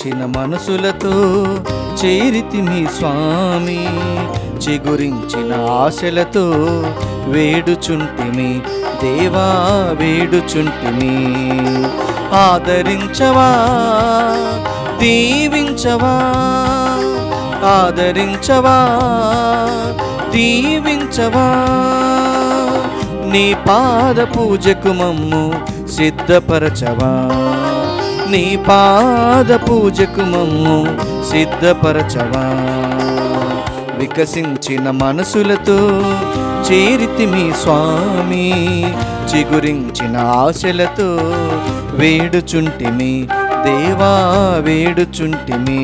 చలించిన మనసులతో చేరితిమి స్వామి చిగురించిన ఆశలతో వేడుచుంటిమి దేవా వేడుచుంటిమి ఆదరించవా దీవించవా ఆదరించవా దీవించవా నీ పాద పూజకు మమ్ము సిద్ధపరచవా నీ పాద పూజకు మమ్ము సిద్ధపరచవా వికసించిన మనసులతో చేరితి మీ స్వామి చిగురించిన ఆశలతో వేడుచుంటిమి దేవా వేడుచుంటిమి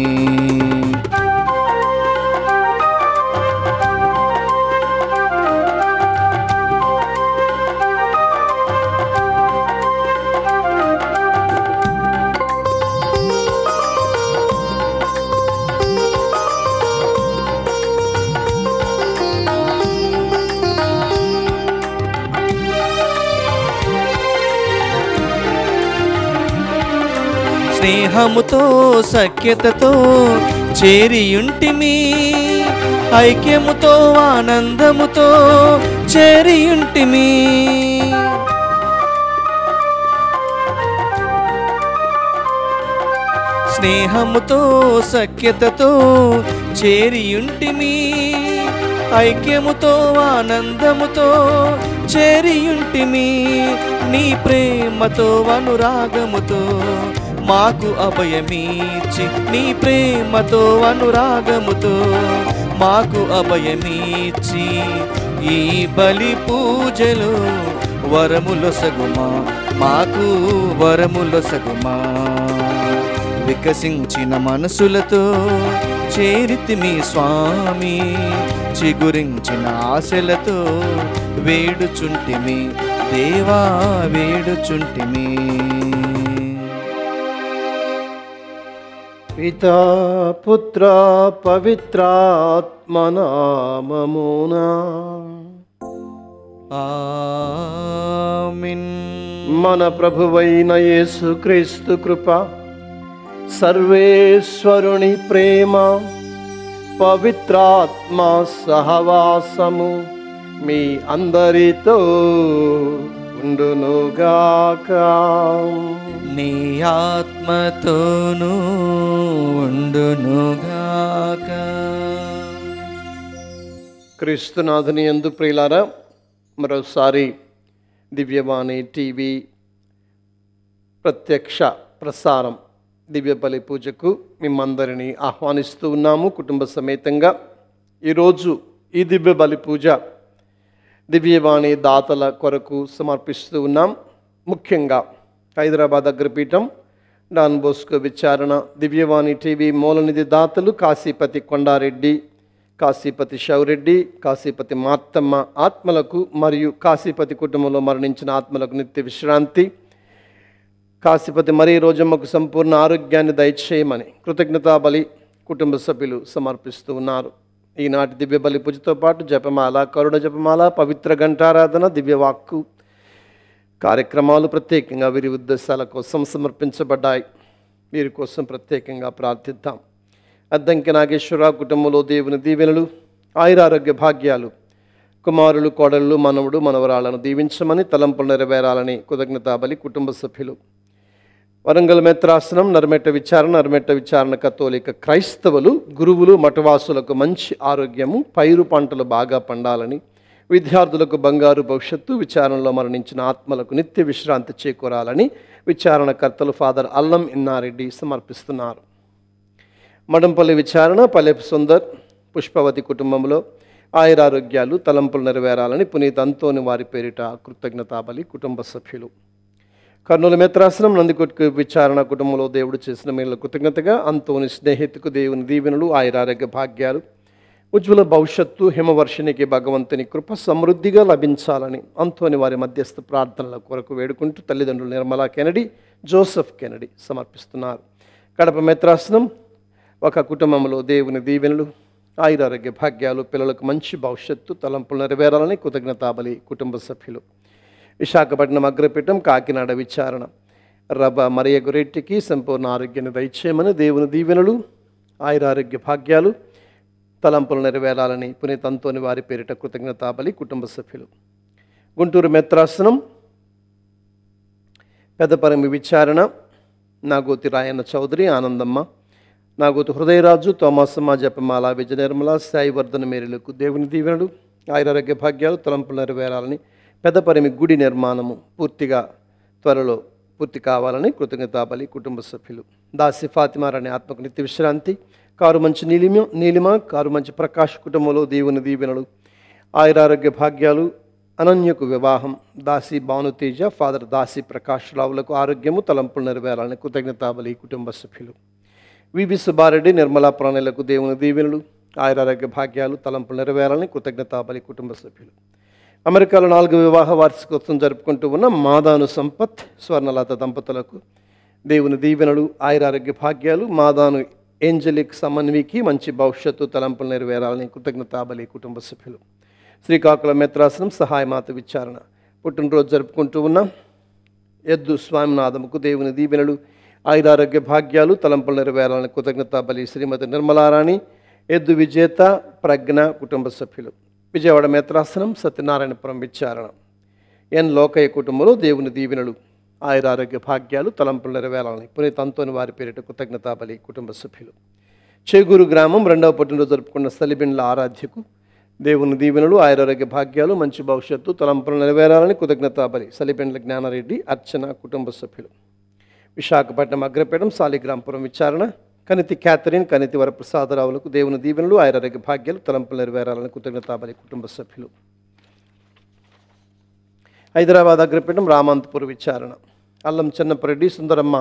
స్నేహముతో సఖ్యతతో చేరియుంటిమి ఐక్యముతో ఆనందముతో చేరియుంటిమి స్నేహముతో సఖ్యతతో చేరియుంటిమి ఐక్యముతో ఆనందముతో చేరియుంటిమి నీ ప్రేమతో అనురాగముతో మాకు అభయమీచి నీ ప్రేమతో అనురాగముతో మాకు అభయమీచి ఈ బలి పూజలు సగుమా మాకు వరములొసగుమా వికసించిన మనసులతో చేరితి మీ స్వామి చిగురించిన ఆశలతో వేడుచుంటిమి దేవా వేడుచుంటిమి పితా పుత్ర పవిత్రాత్మనామమునా మన ప్రభువైన యేసుక్రీస్తు కృప సర్వేశ్వరుని ప్రేమ పవిత్రాత్మ సహవాసము మీ అందరితో ఉండునుగాక నీ ఆత్మతోను ఉండునుగాక క్రీస్తునాథుని ఎందు ప్రియులారా మరోసారి దివ్యవాణి టీవీ ప్రత్యక్ష ప్రసారం దివ్య బలి పూజకు మిమ్మందరినీ ఆహ్వానిస్తూ ఉన్నాము కుటుంబ సమేతంగా ఈరోజు ఈ దివ్య బలి పూజ దివ్యవాణి దాతల కొరకు సమర్పిస్తూ ఉన్నాం ముఖ్యంగా హైదరాబాద్ అగ్రపీఠం డాన్ బోస్కో విచారణ దివ్యవాణి టీవీ మూలనిధి దాతలు కాశీపతి కొండారెడ్డి కాశీపతి శౌరెడ్డి కాశీపతి మార్తమ్మ ఆత్మలకు మరియు కాశీపతి కుటుంబంలో మరణించిన ఆత్మలకు నిత్య విశ్రాంతి కాశీపతి మరీ రోజమ్మకు సంపూర్ణ ఆరోగ్యాన్ని దయచేయమని కృతజ్ఞతాబలి కుటుంబ సభ్యులు సమర్పిస్తూ ఉన్నారు ఈనాటి దివ్య బలి పూజతో పాటు జపమాల కరుణ జపమాల పవిత్ర ఘంటారాధన దివ్యవాక్కు కార్యక్రమాలు ప్రత్యేకంగా వీరి ఉద్దేశాల కోసం సమర్పించబడ్డాయి వీరి కోసం ప్రత్యేకంగా ప్రార్థిద్దాం అద్దంకి నాగేశ్వర కుటుంబంలో దేవుని దీవెనలు ఆయురారోగ్య భాగ్యాలు కుమారులు కోడళ్ళు మనవుడు మనవరాలను దీవించమని తలంపులు నెరవేరాలని కృతజ్ఞతాబలి కుటుంబ సభ్యులు వరంగల్ మేత్రాసనం నరమెట్ట విచారణ నరమెట్ట విచారణ కతోలిక క్రైస్తవులు గురువులు మఠవాసులకు మంచి ఆరోగ్యము పైరు పంటలు బాగా పండాలని విద్యార్థులకు బంగారు భవిష్యత్తు విచారణలో మరణించిన ఆత్మలకు నిత్య విశ్రాంతి చేకూరాలని విచారణకర్తలు ఫాదర్ అల్లం ఇన్నారెడ్డి సమర్పిస్తున్నారు మడంపల్లి విచారణ పల్లెపు సుందర్ పుష్పవతి కుటుంబంలో ఆయురారోగ్యాలు తలంపులు నెరవేరాలని పునీత్ అంతోని వారి పేరిట కృతజ్ఞతాబలి కుటుంబ సభ్యులు కర్నూలు మిత్రాసనం నందికొట్టుకు విచారణ కుటుంబంలో దేవుడు చేసిన మేలు కృతజ్ఞతగా అంతోని స్నేహితుకు దేవుని దీవెనలు ఆయుర ఆరోగ్య భాగ్యాలు ఉజ్వల భవిష్యత్తు హిమవర్షినికి భగవంతుని కృప సమృద్ధిగా లభించాలని అంతోని వారి మధ్యస్థ ప్రార్థనల కొరకు వేడుకుంటూ తల్లిదండ్రులు నిర్మలా కెనడి జోసఫ్ కెనడి సమర్పిస్తున్నారు కడప మిత్రాసనం ఒక కుటుంబంలో దేవుని దీవెనలు ఆయుర ఆరోగ్య భాగ్యాలు పిల్లలకు మంచి భవిష్యత్తు తలంపులు నెరవేరాలని కృతజ్ఞతాబలి కుటుంబ సభ్యులు విశాఖపట్నం అగ్రపీఠం కాకినాడ విచారణ రబ మరియకు రెట్టికి సంపూర్ణ ఆరోగ్యాన్ని దయచేయమని దేవుని దీవెనలు ఆయురారోగ్య భాగ్యాలు తలంపులు నెరవేరాలని పునీతంతోని వారి పేరిట కృతజ్ఞతాబలి కుటుంబ సభ్యులు గుంటూరు మెత్రాసనం పెద్దపరమి విచారణ నాగోతి రాయన్న చౌదరి ఆనందమ్మ నాగోతి హృదయరాజు తోమాసమ్మ జపమాల విజయ నిర్మల సాయివర్ధన మేరలకు దేవుని దీవెనలు ఆయురారోగ్య భాగ్యాలు తలంపులు నెరవేరాలని పెద్దపరిమి గుడి నిర్మాణము పూర్తిగా త్వరలో పూర్తి కావాలని కృతజ్ఞతాబలి కుటుంబ సభ్యులు దాసి అనే ఆత్మకు నిత్య విశ్రాంతి కారు మంచి నీలిమ నీలిమ కారు మంచి ప్రకాష్ కుటుంబంలో దేవుని దీవెనలు ఆయురారోగ్య భాగ్యాలు అనన్యకు వివాహం దాసి భానుతేజ ఫాదర్ దాసి ప్రకాష్ రావులకు ఆరోగ్యము తలంపులు నెరవేరాలని కృతజ్ఞతాబలి కుటుంబ సభ్యులు వివి సుబ్బారెడ్డి నిర్మలా ప్రాణులకు దేవుని దీవెనలు ఆయురారోగ్య భాగ్యాలు తలంపులు నెరవేరాలని కృతజ్ఞతాబలి కుటుంబ సభ్యులు అమెరికాలో నాలుగు వివాహ వార్షికోత్సవం జరుపుకుంటూ ఉన్న మాదాను సంపత్ స్వర్ణలత దంపతులకు దేవుని దీవెనలు ఆయురారోగ్య భాగ్యాలు మాదాను ఏంజలిక్ సమన్వికి మంచి భవిష్యత్తు తలంపులు నెరవేరాలని కృతజ్ఞతాబలి కుటుంబ సభ్యులు శ్రీకాకుళం సహాయ సహాయమాత విచారణ పుట్టినరోజు జరుపుకుంటూ ఉన్న ఎద్దు స్వామినాథముకు దేవుని దీవెనలు ఆయురారోగ్య భాగ్యాలు తలంపులు నెరవేరాలని కృతజ్ఞతాబలి శ్రీమతి నిర్మలారాణి ఎద్దు విజేత ప్రజ్ఞ కుటుంబ సభ్యులు విజయవాడ మేత్రాసనం సత్యనారాయణపురం విచారణ ఎన్ లోకయ్య కుటుంబంలో దేవుని దీవెనలు ఆయుర ఆరోగ్య భాగ్యాలు తలంపులు నెరవేరాలని పునీత అంతోని వారి పేరిట కృతజ్ఞతాబలి కుటుంబ సభ్యులు చేగూరు గ్రామం రెండవ పుట్టినరోజు జరుపుకున్న సలిబిండ్ల ఆరాధ్యకు దేవుని దీవెనలు ఆరోగ్య భాగ్యాలు మంచి భవిష్యత్తు తలంపులు నెరవేరాలని కృతజ్ఞతాబలి సలిబిండ్ల జ్ఞానారెడ్డి అర్చన కుటుంబ సభ్యులు విశాఖపట్నం అగ్రపేటం సాలిగ్రాంపురం విచారణ కనితి క్యాథరిన్ కనితి వరప్రసాదరావులకు దేవుని దీవెనలు ఆయురారోగ్య భాగ్యాలు తలంపులు నెరవేరాలని కృతజ్ఞతాబలి కుటుంబ సభ్యులు హైదరాబాద్ అగ్రపీఠం రామాంతపుర విచారణ అల్లం చిన్నపరెడ్డి సుందరమ్మ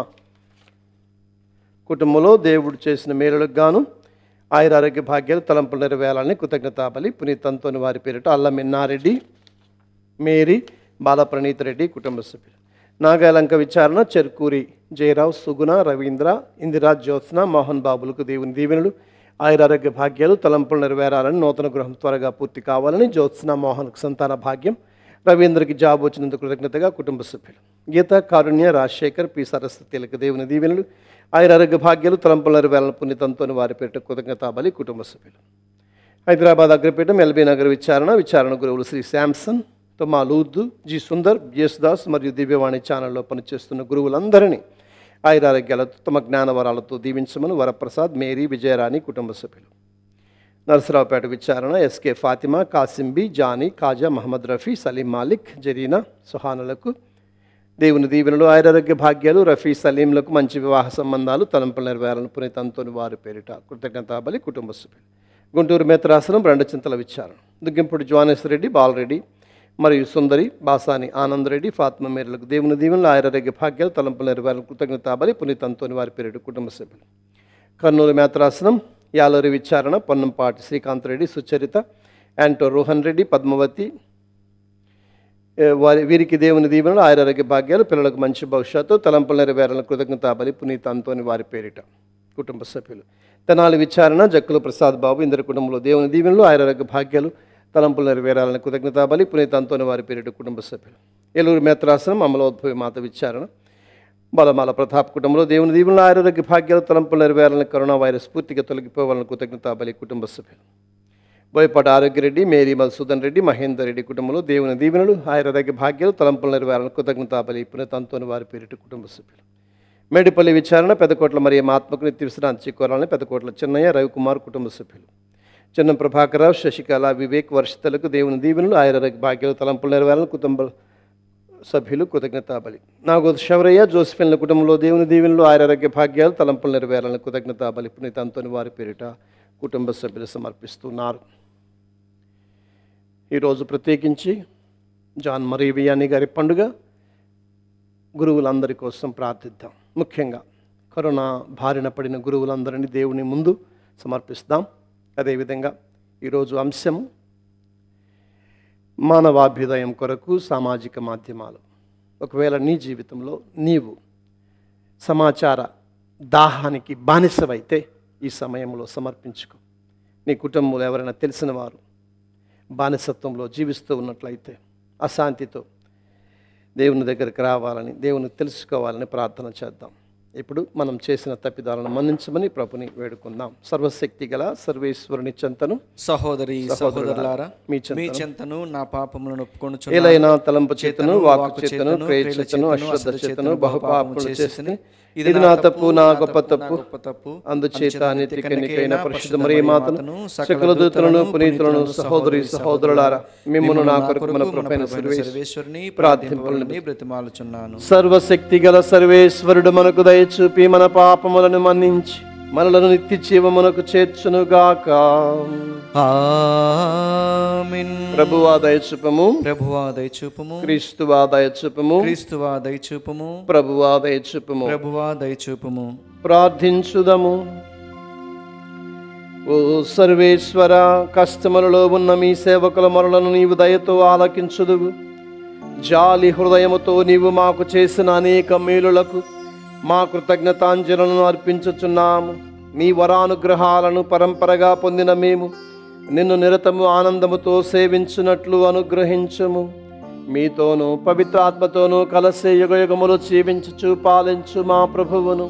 కుటుంబంలో దేవుడు చేసిన మేలులకు గాను ఆరోగ్య భాగ్యాలు తలంపులు నెరవేరాలని కృతజ్ఞతాబలి పునీతంతోని వారి పేరిట అల్లం ఎన్నారెడ్డి మేరీ బాలప్రణీత్ రెడ్డి కుటుంబ సభ్యులు నాగాలంక విచారణ చెర్కూరి జయరావు సుగుణ రవీంద్ర ఇందిరా జ్యోత్స్న మోహన్ బాబులకు దేవుని దీవెనలు ఆరోగ్య భాగ్యాలు తలంపులు నెరవేరాలని నూతన గృహం త్వరగా పూర్తి కావాలని జ్యోత్స్న మోహన్కు సంతాన భాగ్యం రవీంద్రకి జాబ్ వచ్చినందుకు కృతజ్ఞతగా కుటుంబ సభ్యులు గీత కారుణ్య రాజశేఖర్ పి సరస్వతీలకు దేవుని దీవెనలు ఆరోగ్య భాగ్యాలు తలంపులు నెరవేరాలని పుణ్యతంతో వారి పేరిట కృతజ్ఞతాబలి కుటుంబ సభ్యులు హైదరాబాద్ అగ్రపీఠం ఎల్బీ నగర్ విచారణ విచారణ గురువులు శ్రీ శాంసన్ తొమా జి సుందర్ యేసుదాస్ మరియు దివ్యవాణి ఛానల్లో పనిచేస్తున్న గురువులందరినీ ఆయురారోగ్యాలతో తమ జ్ఞానవరాలతో దీవించమని వరప్రసాద్ మేరీ విజయరాణి కుటుంబ సభ్యులు నరసరావుపేట విచారణ ఎస్కే ఫాతిమా కాసింబి జానీ కాజా మహమ్మద్ రఫీ సలీం మాలిక్ జరీనా సుహానులకు దేవుని దీవెనలు ఆయురారోగ్య భాగ్యాలు రఫీ సలీంలకు మంచి వివాహ సంబంధాలు తలంపులు నెరవేరాలను పునీతంతోని వారి పేరిట కృతజ్ఞతాబలి కుటుంబ సభ్యులు గుంటూరు మేతరాసనం రెండు చింతల విచారణ దుగ్గింపుడు జ్వానేశ్వరరెడ్డి బాలరెడ్డి మరియు సుందరి బాసాని ఆనందరెడ్డి ఫాత్మ మేరలకు దేవుని దీవెనలు ఆయురారోగ్య భాగ్యాలు తలంపులు నెరవేరాలని కృతజ్ఞతాబలి పునీతంతోని వారి పేరుడు కుటుంబ సభ్యులు కర్నూలు మేతరాసనం యాలూరి విచారణ పొన్నంపాటి శ్రీకాంత్ రెడ్డి సుచరిత యాంటో రోహన్ రెడ్డి పద్మవతి వారి వీరికి దేవుని దీవెనలు ఆయురారోగ్య భాగ్యాలు పిల్లలకు మంచి భవిష్యత్తు తలంపులు నెరవేరాలని కృతజ్ఞతాబలి పునీతంతోని వారి పేరిట కుటుంబ సభ్యులు తెనాలి విచారణ జక్కుల ప్రసాద్ బాబు ఇందరి కుటుంబంలో దేవుని దీవెనలు ఆయురారోగ్య భాగ్యాలు తలంపులు నెరవేరాలని కృతజ్ఞతాబలి పునీత అంతోని వారి పేరిట కుటుంబ సభ్యులు ఏలూరు మేత్రాసనం అమలోద్భవి మాత విచారణ బలమాల ప్రతాప్ కుటుంబంలో దేవుని దీవుల ఆరోగ్య భాగ్యాలు తలంపులు నెరవేరాలని కరోనా వైరస్ పూర్తిగా తొలగిపోవాలని బలి కుటుంబ సభ్యులు బోయపాటి ఆరోగ్యరెడ్డి మేరీ మధుసూదన్ రెడ్డి మహేందర్ రెడ్డి కుటుంబంలో దేవుని దీవెనలు ఆయుర్వేదకి భాగ్యాలు తలంపులు నెరవేరాలని కృతజ్ఞతాబలి పునీతంతోని వారి పేరిటి కుటుంబ సభ్యులు మేడిపల్లి విచారణ పెద్దకోట్ల మరియు మాత్మకుని నిత్య విశ్రాంతి కోరాలని పెద్దకోట్ల చిన్నయ్య రవికుమార్ కుటుంబ సభ్యులు చిన్న ప్రభాకరరావు శశికళ వివేక్ వర్షితలకు దేవుని దీవెనలు ఆయన భాగ్యాలు తలంపులు నెరవేరాలని కుటుంబ సభ్యులు కృతజ్ఞతాబలి నాకు శవరయ్య జోసిఫిన్ల కుటుంబంలో దేవుని దీవెనలు ఆరోగ్య భాగ్యాలు తలంపులు నెరవేరాలని కృతజ్ఞతాబలి పునీతంతోని వారి పేరిట కుటుంబ సభ్యులు సమర్పిస్తున్నారు ఈరోజు ప్రత్యేకించి జాన్ మరీవియాని గారి పండుగ గురువులందరి కోసం ప్రార్థిద్దాం ముఖ్యంగా కరోనా బారిన పడిన గురువులందరినీ దేవుని ముందు సమర్పిస్తాం అదేవిధంగా ఈరోజు అంశం మానవాభ్యుదయం కొరకు సామాజిక మాధ్యమాలు ఒకవేళ నీ జీవితంలో నీవు సమాచార దాహానికి బానిసవైతే ఈ సమయంలో సమర్పించుకో నీ కుటుంబంలో ఎవరైనా తెలిసిన వారు బానిసత్వంలో జీవిస్తూ ఉన్నట్లయితే అశాంతితో దేవుని దగ్గరికి రావాలని దేవుని తెలుసుకోవాలని ప్రార్థన చేద్దాం ఇప్పుడు మనం చేసిన తప్పిదాలను మన్నించమని ప్రభుని వేడుకుందాం సర్వశక్తి గల సర్వేశ్వరుని చెంతను సహోదరి సహోదరులారా మీ చెంతను నా పాపములను ఒప్పుకొని తలంపు చేతను వాకు చేతను చేతను చేతను బహుపాపములు చేసిన ఇది నా తప్పు నా గొప్ప తప్పు తప్పు అందుచేత పరిశుద్ధ మరీ మాతను సకల దూతలను పునీతులను సహోదరి సహోదరులారా మిమ్మల్ని నా కొరకు మన కృపైన సర్వేశ్వరుని బ్రతిమాలుచున్నాను సర్వశక్తి గల సర్వేశ్వరుడు మనకు దయచూపి మన పాపములను మన్నించి మనలను నిత్య జీవమునకు చేర్చునుగాక ప్రభువాదయ చూపము ప్రభువాదయ చూపము క్రీస్తువాదయ చూపము క్రీస్తువాదయ చూపము ప్రభువాదయ చూపము ప్రభువాదయ చూపము ప్రార్థించుదము ఓ సర్వేశ్వర కష్టములలో ఉన్న మీ సేవకుల మరలను నీవు దయతో ఆలకించుదువు జాలి హృదయముతో నీవు మాకు చేసిన అనేక మేలులకు మా కృతజ్ఞతాంజలను అర్పించుచున్నాము మీ వరానుగ్రహాలను పరంపరగా పొందిన మేము నిన్ను నిరతము ఆనందముతో సేవించినట్లు అనుగ్రహించుము మీతోనూ పవిత్రాత్మతోనూ కలసే యుగయుగములు జీవించుచు పాలించు మా ప్రభువును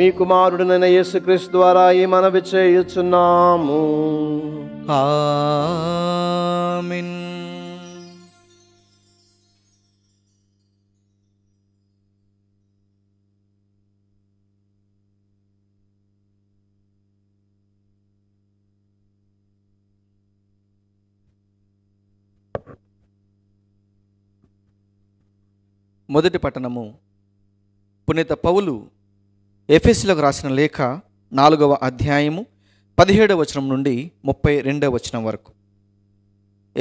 మీ కుమారుడినైన యేసుక్రీస్తు ద్వారా ఈ మనవి చేయుచున్నాము మొదటి పట్టణము పునీత పౌలు ఎఫ్ఎస్సీలకు రాసిన లేఖ నాలుగవ అధ్యాయము పదిహేడవ వచనం నుండి ముప్పై రెండవ వచనం వరకు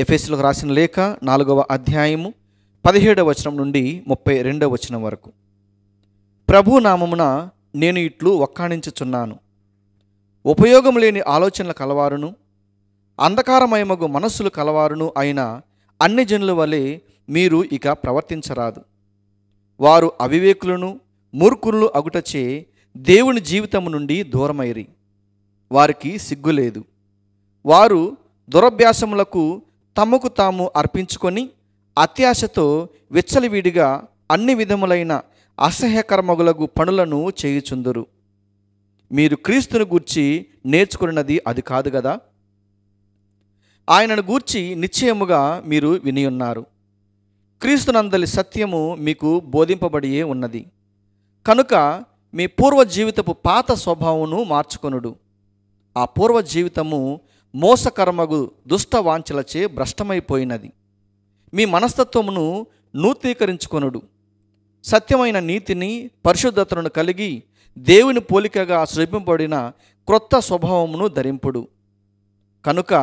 ఎఫ్ఎస్సీలకు రాసిన లేఖ నాలుగవ అధ్యాయము పదిహేడవ వచనం నుండి ముప్పై రెండవ వచనం వరకు ప్రభు నామమున నేను ఇట్లు ఒక్కాణించుచున్నాను ఉపయోగం లేని ఆలోచనల కలవారును అంధకారమయమగు మనస్సులు కలవారును అయిన అన్ని జనుల వలె మీరు ఇక ప్రవర్తించరాదు వారు అవివేకులను మూర్ఖులను అగుటచే దేవుని జీవితము నుండి దూరమైరి వారికి సిగ్గు లేదు వారు దురభ్యాసములకు తమకు తాము అర్పించుకొని అత్యాశతో విచ్చలవిడిగా అన్ని విధములైన అసహ్యకర్మగులగు పనులను చేయుచుందురు మీరు క్రీస్తును గూర్చి నేర్చుకున్నది అది కాదు కదా ఆయనను గూర్చి నిశ్చయముగా మీరు వినియున్నారు క్రీస్తునందలి సత్యము మీకు బోధింపబడియే ఉన్నది కనుక మీ పూర్వ జీవితపు పాత స్వభావమును మార్చుకొనుడు ఆ పూర్వ జీవితము మోసకర్మగు దుష్ట వాంఛలచే భ్రష్టమైపోయినది మీ మనస్తత్వమును నూతీకరించుకొనుడు సత్యమైన నీతిని పరిశుద్ధతను కలిగి దేవుని పోలికగా సృజింపబడిన క్రొత్త స్వభావమును ధరింపుడు కనుక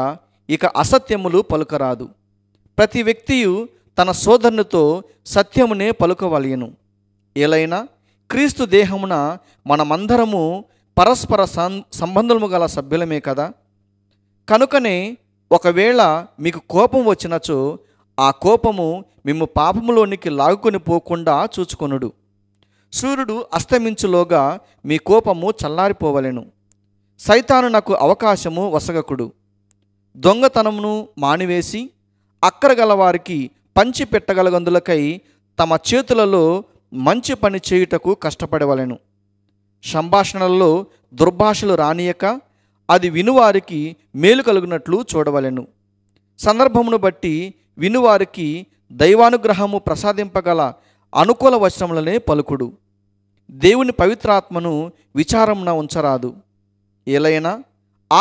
ఇక అసత్యములు పలుకరాదు ప్రతి వ్యక్తియు తన సోదరునితో సత్యమునే పలుకవలయను ఏలైనా క్రీస్తు దేహమున మనమందరము పరస్పర సంబంధము గల సభ్యులమే కదా కనుకనే ఒకవేళ మీకు కోపం వచ్చినచో ఆ కోపము మేము పాపములోనికి లాగుకొని పోకుండా చూచుకొనుడు సూర్యుడు అస్తమించులోగా మీ కోపము చల్లారిపోవలెను సైతాను నాకు అవకాశము వసగకుడు దొంగతనమును మానివేసి అక్కరగల వారికి పంచి పెట్టగలగందులకై తమ చేతులలో మంచి పని చేయుటకు కష్టపడవలను సంభాషణలలో దుర్భాషలు రానియక అది వినువారికి మేలు కలుగునట్లు చూడవలెను సందర్భమును బట్టి వినువారికి దైవానుగ్రహము ప్రసాదింపగల అనుకూల వచనములనే పలుకుడు దేవుని పవిత్రాత్మను విచారమున ఉంచరాదు ఎలైనా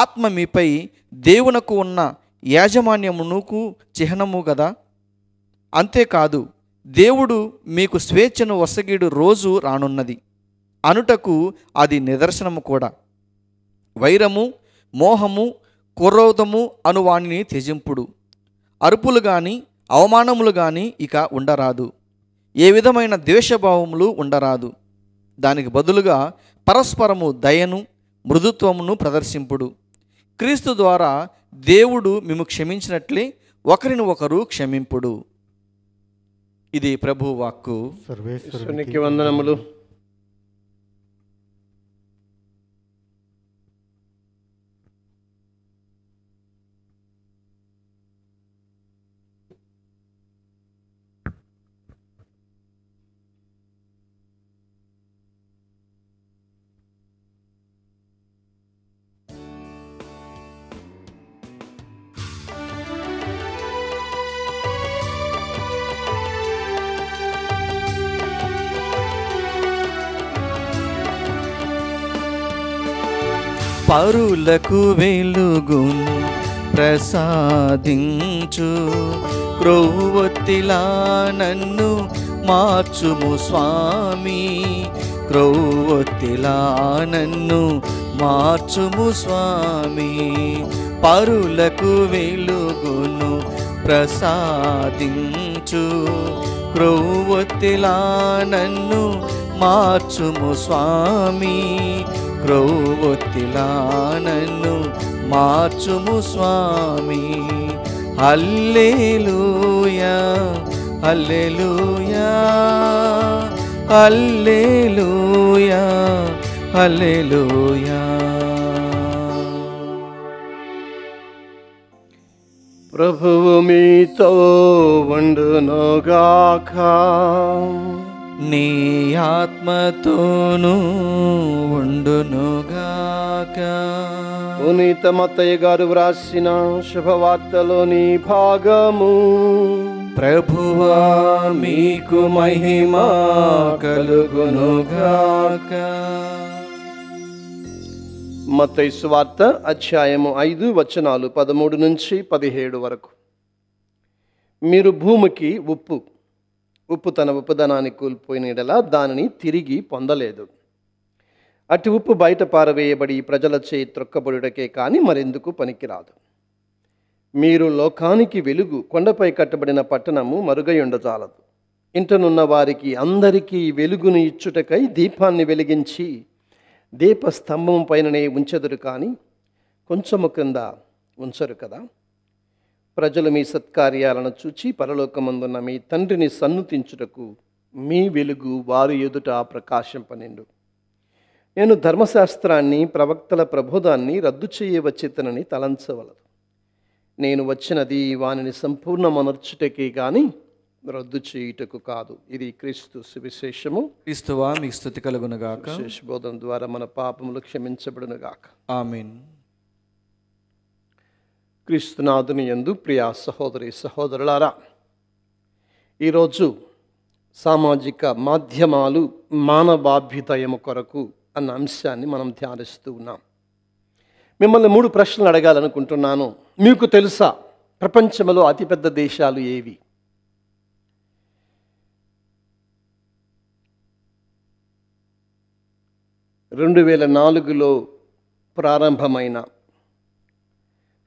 ఆత్మ మీపై దేవునకు ఉన్న యాజమాన్యమునుకు చిహ్నము గదా అంతేకాదు దేవుడు మీకు స్వేచ్ఛను వసగీడు రోజు రానున్నది అనుటకు అది నిదర్శనము కూడా వైరము మోహము కుర్రోధము అను వాణిని త్యజింపుడు అరుపులు కానీ అవమానములు కానీ ఇక ఉండరాదు ఏ విధమైన ద్వేషభావములు ఉండరాదు దానికి బదులుగా పరస్పరము దయను మృదుత్వమును ప్రదర్శింపుడు క్రీస్తు ద్వారా దేవుడు మేము క్షమించినట్లే ఒకరిని ఒకరు క్షమింపుడు ఇది ప్రభు వాక్కు సర్వేశ్వరునికి వందనములు పరులకు వెలుగు ప్రసాదించు క్రౌవతిలా నన్ను మార్చుము స్వామి క్రౌవతిలా నన్ను మార్చుము స్వామి పరులకు వెలుగును ప్రసాదించు క్రౌవత్తిలా నన్ను మార్చుము స్వామి ्रौव मार्चुमुस्वामी अल्लूया प्रभुमी तोण्ड नो गाखा నీ ఆత్మతోను ఉండునుగాక పునీత మతయ్య గారు వ్రాసిన శుభవార్తలోని భాగము ప్రభువా మీకు మహిమా కలుగునుగాక మతయ్య సువార్త అధ్యాయము ఐదు వచనాలు పదమూడు నుంచి పదిహేడు వరకు మీరు భూమికి ఉప్పు ఉప్పు తన ఉప్పుదనాన్ని కోల్పోయిన ఎడలా దానిని తిరిగి పొందలేదు అటు ఉప్పు బయట పారవేయబడి ప్రజల చేయి త్రొక్కబడుటకే కానీ మరెందుకు పనికిరాదు మీరు లోకానికి వెలుగు కొండపై కట్టబడిన పట్టణము మరుగై ఉండజాలదు ఇంటనున్న వారికి అందరికీ వెలుగును ఇచ్చుటకై దీపాన్ని వెలిగించి దీపస్తంభం పైననే ఉంచెదరు కానీ కొంచెము క్రింద ఉంచరు కదా ప్రజలు మీ సత్కార్యాలను చూచి పరలోకమందున్న మీ తండ్రిని సన్నుతించుటకు మీ వెలుగు వారి ఎదుట ప్రకాశింపనిండు నేను ధర్మశాస్త్రాన్ని ప్రవక్తల ప్రబోధాన్ని రద్దు చేయవచ్చితనని తలంచవలదు నేను వచ్చినది వానిని మనర్చుటకే కానీ రద్దు చేయుటకు కాదు ఇది క్రీస్తు సువిశేషము క్రీస్తువా మీ స్థుతి కలుగునుగాక శేషబోధం ద్వారా మన పాపములు క్షమించబడునుగాక ఆమెన్ క్రీస్తునాథుని ఎందు ప్రియా సహోదరి సహోదరులారా ఈరోజు సామాజిక మాధ్యమాలు మానవాభ్యుదయము కొరకు అన్న అంశాన్ని మనం ధ్యానిస్తూ ఉన్నాం మిమ్మల్ని మూడు ప్రశ్నలు అడగాలనుకుంటున్నాను మీకు తెలుసా ప్రపంచంలో అతిపెద్ద దేశాలు ఏవి రెండు వేల నాలుగులో ప్రారంభమైన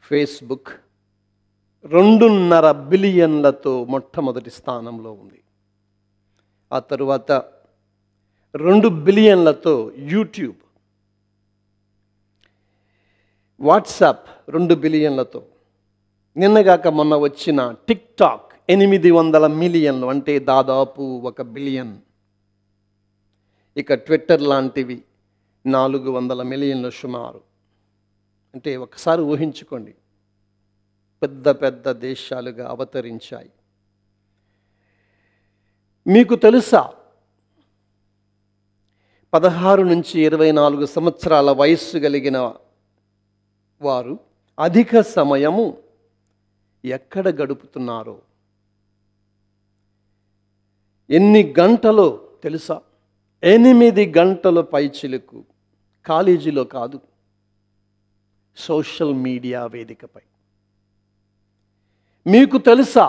ఫేస్బుక్ రెండున్నర బిలియన్లతో మొట్టమొదటి స్థానంలో ఉంది ఆ తరువాత రెండు బిలియన్లతో యూట్యూబ్ వాట్సాప్ రెండు బిలియన్లతో నిన్నగాక మొన్న వచ్చిన టిక్ టాక్ ఎనిమిది వందల మిలియన్లు అంటే దాదాపు ఒక బిలియన్ ఇక ట్విట్టర్ లాంటివి నాలుగు వందల మిలియన్లు సుమారు అంటే ఒకసారి ఊహించుకోండి పెద్ద పెద్ద దేశాలుగా అవతరించాయి మీకు తెలుసా పదహారు నుంచి ఇరవై నాలుగు సంవత్సరాల వయస్సు కలిగిన వారు అధిక సమయము ఎక్కడ గడుపుతున్నారో ఎన్ని గంటలో తెలుసా ఎనిమిది గంటల పైచిలకు కాలేజీలో కాదు సోషల్ మీడియా వేదికపై మీకు తెలుసా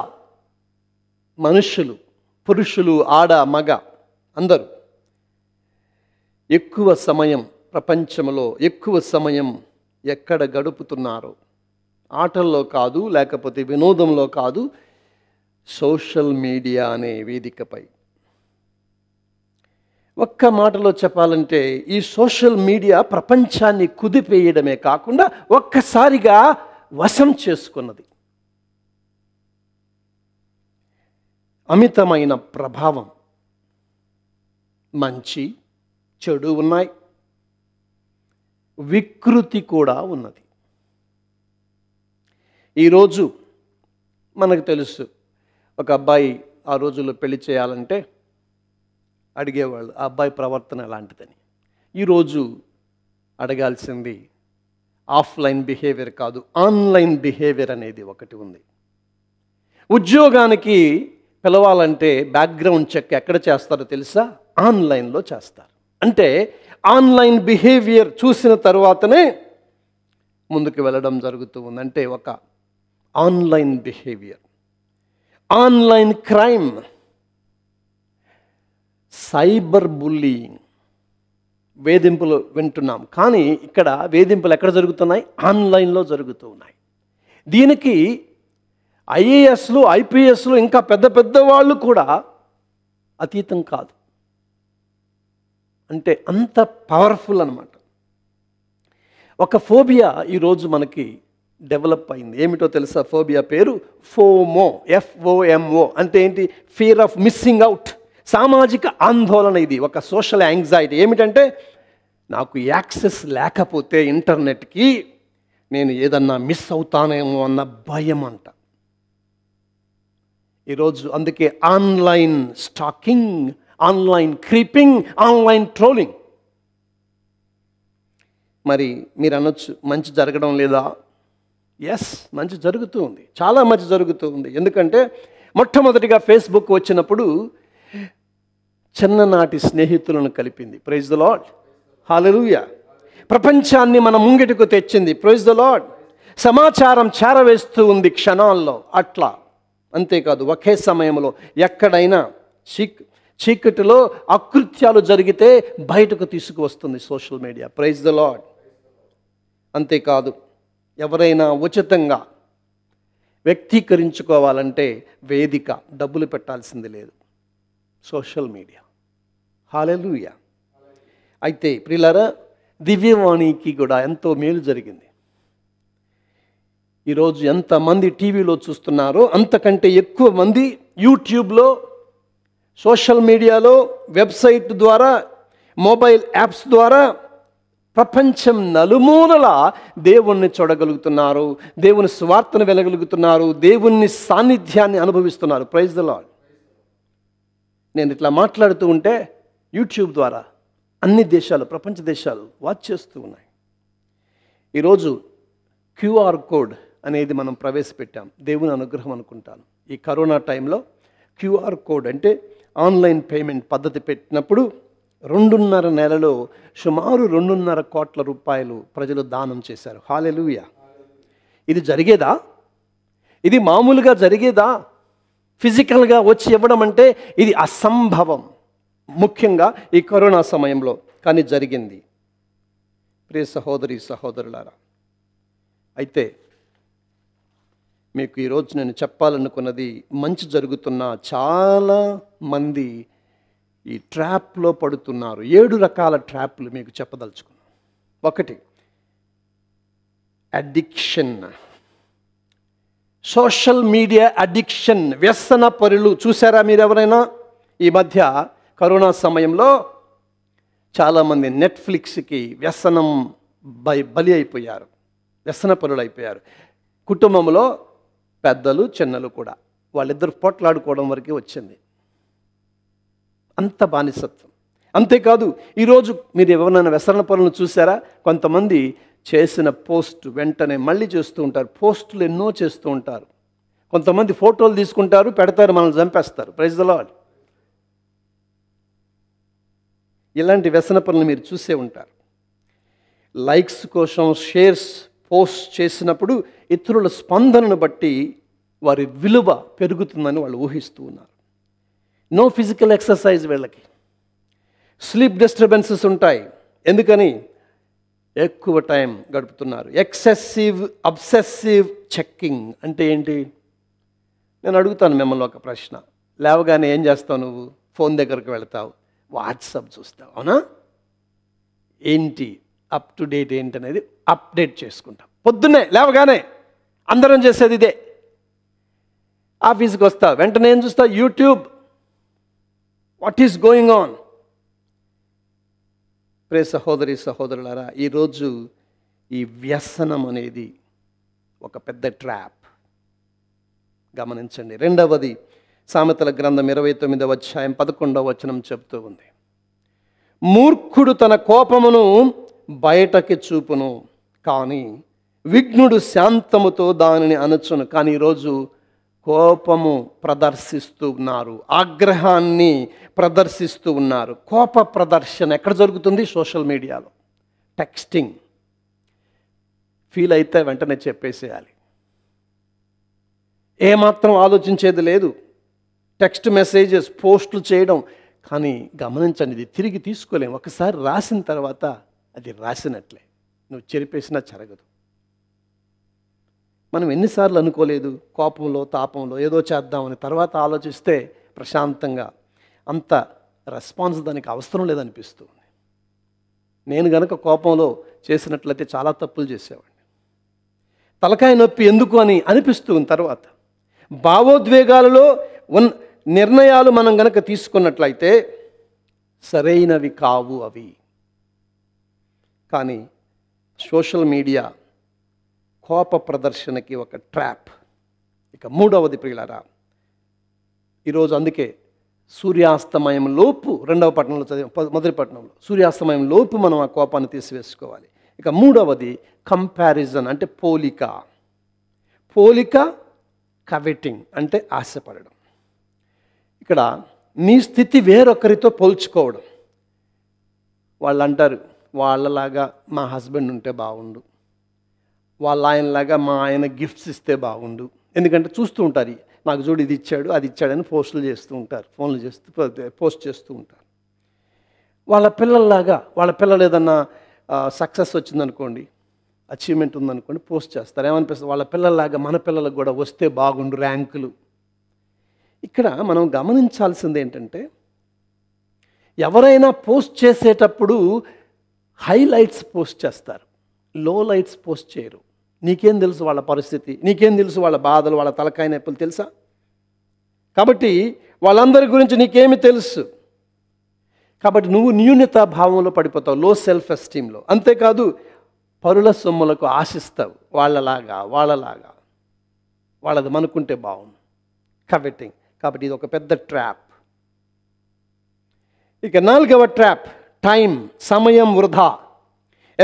మనుషులు పురుషులు ఆడ మగ అందరూ ఎక్కువ సమయం ప్రపంచంలో ఎక్కువ సమయం ఎక్కడ గడుపుతున్నారో ఆటల్లో కాదు లేకపోతే వినోదంలో కాదు సోషల్ మీడియా అనే వేదికపై ఒక్క మాటలో చెప్పాలంటే ఈ సోషల్ మీడియా ప్రపంచాన్ని కుదిపేయడమే కాకుండా ఒక్కసారిగా వశం చేసుకున్నది అమితమైన ప్రభావం మంచి చెడు ఉన్నాయి వికృతి కూడా ఉన్నది ఈరోజు మనకు తెలుసు ఒక అబ్బాయి ఆ రోజుల్లో పెళ్లి చేయాలంటే అడిగేవాళ్ళు ఆ అబ్బాయి ప్రవర్తన అలాంటిదని ఈరోజు అడగాల్సింది ఆఫ్లైన్ బిహేవియర్ కాదు ఆన్లైన్ బిహేవియర్ అనేది ఒకటి ఉంది ఉద్యోగానికి పిలవాలంటే బ్యాక్గ్రౌండ్ చెక్ ఎక్కడ చేస్తారో తెలుసా ఆన్లైన్లో చేస్తారు అంటే ఆన్లైన్ బిహేవియర్ చూసిన తర్వాతనే ముందుకు వెళ్ళడం జరుగుతూ ఉంది అంటే ఒక online behaviour online crime cyber bullying వేధింపులు వింటున్నాం కానీ ఇక్కడ వేధింపులు ఎక్కడ జరుగుతున్నాయి ఆన్లైన్లో జరుగుతూ ఉన్నాయి దీనికి ఐఏఎస్లు ఐపీఎస్లు ఇంకా పెద్ద పెద్ద వాళ్ళు కూడా అతీతం కాదు అంటే అంత పవర్ఫుల్ అనమాట ఒక ఫోబియా ఈరోజు మనకి డెవలప్ అయింది ఏమిటో తెలుసా ఫోబియా పేరు ఫోమో ఎఫ్ఓఎంఓ అంటే ఏంటి ఫియర్ ఆఫ్ మిస్సింగ్ అవుట్ సామాజిక ఆందోళన ఇది ఒక సోషల్ యాంగ్జైటీ ఏమిటంటే నాకు యాక్సెస్ లేకపోతే ఇంటర్నెట్కి నేను ఏదన్నా మిస్ అవుతానేమో అన్న భయం అంట ఈరోజు అందుకే online stalking online creeping online trolling మరి మీరు అనొచ్చు మంచి జరగడం లేదా ఎస్ మంచి జరుగుతూ ఉంది చాలా మంచి జరుగుతూ ఉంది ఎందుకంటే మొట్టమొదటిగా ఫేస్బుక్ వచ్చినప్పుడు చిన్ననాటి స్నేహితులను కలిపింది ప్రైజ్ ద లాడ్ హాలూయ ప్రపంచాన్ని మన ముంగిటికు తెచ్చింది ప్రైజ్ ద లాడ్ సమాచారం చేరవేస్తూ ఉంది క్షణాల్లో అట్లా అంతేకాదు ఒకే సమయంలో ఎక్కడైనా చీక్ చీకటిలో అకృత్యాలు జరిగితే బయటకు తీసుకువస్తుంది social media praise the Lord అంతేకాదు ఎవరైనా ఉచితంగా వ్యక్తీకరించుకోవాలంటే వేదిక డబ్బులు పెట్టాల్సింది లేదు సోషల్ మీడియా హాలెలుయ అయితే ప్రిలరా దివ్యవాణికి కూడా ఎంతో మేలు జరిగింది ఈరోజు ఎంతమంది టీవీలో చూస్తున్నారో అంతకంటే ఎక్కువ మంది యూట్యూబ్లో సోషల్ మీడియాలో వెబ్సైట్ ద్వారా మొబైల్ యాప్స్ ద్వారా ప్రపంచం నలుమూలలా దేవుణ్ణి చూడగలుగుతున్నారు దేవుని స్వార్థను వెళ్ళగలుగుతున్నారు దేవుణ్ణి సాన్నిధ్యాన్ని అనుభవిస్తున్నారు ప్రైజ్ ద లాడ్ నేను ఇట్లా మాట్లాడుతూ ఉంటే యూట్యూబ్ ద్వారా అన్ని దేశాలు ప్రపంచ దేశాలు వాచ్ చేస్తూ ఉన్నాయి ఈరోజు క్యూఆర్ కోడ్ అనేది మనం ప్రవేశపెట్టాం దేవుని అనుగ్రహం అనుకుంటాను ఈ కరోనా టైంలో క్యూఆర్ కోడ్ అంటే ఆన్లైన్ పేమెంట్ పద్ధతి పెట్టినప్పుడు రెండున్నర నెలలో సుమారు రెండున్నర కోట్ల రూపాయలు ప్రజలు దానం చేశారు హాలెలుయ ఇది జరిగేదా ఇది మామూలుగా జరిగేదా ఫిజికల్గా వచ్చి ఇవ్వడం అంటే ఇది అసంభవం ముఖ్యంగా ఈ కరోనా సమయంలో కానీ జరిగింది ప్రియ సహోదరి సహోదరులారా అయితే మీకు ఈరోజు నేను చెప్పాలనుకున్నది మంచి జరుగుతున్న చాలా మంది ఈ ట్రాప్లో పడుతున్నారు ఏడు రకాల ట్రాప్లు మీకు చెప్పదలుచుకున్నాను ఒకటి అడిక్షన్ సోషల్ మీడియా అడిక్షన్ వ్యసన పరులు చూసారా మీరు ఎవరైనా ఈ మధ్య కరోనా సమయంలో చాలామంది నెట్ఫ్లిక్స్కి వ్యసనం బై బలి అయిపోయారు వ్యసన పనులు అయిపోయారు కుటుంబంలో పెద్దలు చిన్నలు కూడా వాళ్ళిద్దరు పోట్లాడుకోవడం వరకే వచ్చింది అంత బానిసత్వం అంతేకాదు ఈరోజు మీరు ఎవరినైనా వ్యసన పనులను చూసారా కొంతమంది చేసిన పోస్ట్ వెంటనే మళ్ళీ చేస్తూ ఉంటారు పోస్టులు ఎన్నో చేస్తూ ఉంటారు కొంతమంది ఫోటోలు తీసుకుంటారు పెడతారు మనల్ని చంపేస్తారు ప్రైజ్ ద లాడ్ ఇలాంటి వ్యసన పనులు మీరు చూసే ఉంటారు లైక్స్ కోసం షేర్స్ పోస్ట్ చేసినప్పుడు ఇతరుల స్పందనను బట్టి వారి విలువ పెరుగుతుందని వాళ్ళు ఊహిస్తూ ఉన్నారు నో ఫిజికల్ ఎక్సర్సైజ్ వీళ్ళకి స్లీప్ డిస్టర్బెన్సెస్ ఉంటాయి ఎందుకని ఎక్కువ టైం గడుపుతున్నారు ఎక్సెసివ్ అబ్సెసివ్ చెక్కింగ్ అంటే ఏంటి నేను అడుగుతాను మిమ్మల్ని ఒక ప్రశ్న లేవగానే ఏం చేస్తావు నువ్వు ఫోన్ దగ్గరకు వెళ్తావు వాట్సాప్ చూస్తాం అవునా ఏంటి అప్ టు డేట్ ఏంటి అనేది అప్డేట్ చేసుకుంటాం పొద్దున్నే లేవగానే అందరం చేసేది ఇదే ఆఫీస్కి వస్తా వెంటనే ఏం చూస్తా YouTube what is going on pray సహోదరి సహోదరులారా ఈరోజు ఈ వ్యసనం అనేది ఒక పెద్ద ట్రాప్ గమనించండి రెండవది సామెతల గ్రంథం ఇరవై తొమ్మిదవ అధ్యాయం పదకొండవ వచనం చెబుతూ ఉంది మూర్ఖుడు తన కోపమును బయటకి చూపును కానీ విఘ్నుడు శాంతముతో దానిని అనచును కానీ ఈరోజు కోపము ప్రదర్శిస్తూ ఉన్నారు ఆగ్రహాన్ని ప్రదర్శిస్తూ ఉన్నారు కోప ప్రదర్శన ఎక్కడ జరుగుతుంది సోషల్ మీడియాలో టెక్స్టింగ్ ఫీల్ అయితే వెంటనే చెప్పేసేయాలి ఏమాత్రం ఆలోచించేది లేదు టెక్స్ట్ మెసేజెస్ పోస్టులు చేయడం కానీ గమనించండి ఇది తిరిగి తీసుకోలేం ఒకసారి రాసిన తర్వాత అది రాసినట్లే నువ్వు చెరిపేసినా జరగదు మనం ఎన్నిసార్లు అనుకోలేదు కోపంలో తాపంలో ఏదో చేద్దామని తర్వాత ఆలోచిస్తే ప్రశాంతంగా అంత రెస్పాన్స్ దానికి అవసరం లేదనిపిస్తుంది నేను గనక కోపంలో చేసినట్లయితే చాలా తప్పులు చేసేవాడిని తలకాయ నొప్పి ఎందుకు అని అనిపిస్తుంది తర్వాత భావోద్వేగాలలో ఉన్న నిర్ణయాలు మనం గనక తీసుకున్నట్లయితే సరైనవి కావు అవి కానీ సోషల్ మీడియా కోప ప్రదర్శనకి ఒక ట్రాప్ ఇక మూడవది ప్రియులరా ఈరోజు అందుకే సూర్యాస్తమయం లోపు రెండవ పట్టణంలో చదివి మొదటి పట్టణంలో సూర్యాస్తమయం లోపు మనం ఆ కోపాన్ని తీసివేసుకోవాలి ఇక మూడవది కంపారిజన్ అంటే పోలిక పోలిక కవెటింగ్ అంటే ఆశపడడం ఇక్కడ నీ స్థితి వేరొకరితో పోల్చుకోవడం వాళ్ళు అంటారు వాళ్ళలాగా మా హస్బెండ్ ఉంటే బాగుండు వాళ్ళ ఆయనలాగా మా ఆయన గిఫ్ట్స్ ఇస్తే బాగుండు ఎందుకంటే చూస్తూ ఉంటారు నాకు చూడు ఇది ఇచ్చాడు అది ఇచ్చాడని పోస్టులు చేస్తూ ఉంటారు ఫోన్లు చేస్తూ పోస్ట్ చేస్తూ ఉంటారు వాళ్ళ పిల్లల్లాగా వాళ్ళ పిల్లలు ఏదన్నా సక్సెస్ వచ్చిందనుకోండి అచీవ్మెంట్ ఉందనుకోండి పోస్ట్ చేస్తారు ఏమనిపిస్తుంది వాళ్ళ పిల్లల్లాగా మన పిల్లలకు కూడా వస్తే బాగుండు ర్యాంకులు ఇక్కడ మనం గమనించాల్సింది ఏంటంటే ఎవరైనా పోస్ట్ చేసేటప్పుడు హైలైట్స్ పోస్ట్ చేస్తారు లో లైట్స్ పోస్ట్ చేయరు నీకేం తెలుసు వాళ్ళ పరిస్థితి నీకేం తెలుసు వాళ్ళ బాధలు వాళ్ళ తలకాయ నొప్పులు తెలుసా కాబట్టి వాళ్ళందరి గురించి నీకేమి తెలుసు కాబట్టి నువ్వు న్యూనత భావంలో పడిపోతావు లో సెల్ఫ్ ఎస్టీమ్లో అంతేకాదు పరుల సొమ్ములకు ఆశిస్తావు వాళ్ళలాగా వాళ్ళలాగా వాళ్ళది మనకుంటే బాగుంది కవెటింగ్ కాబట్టి ఇది ఒక పెద్ద ట్రాప్ ఇక నాలుగవ ట్రాప్ టైం సమయం వృధా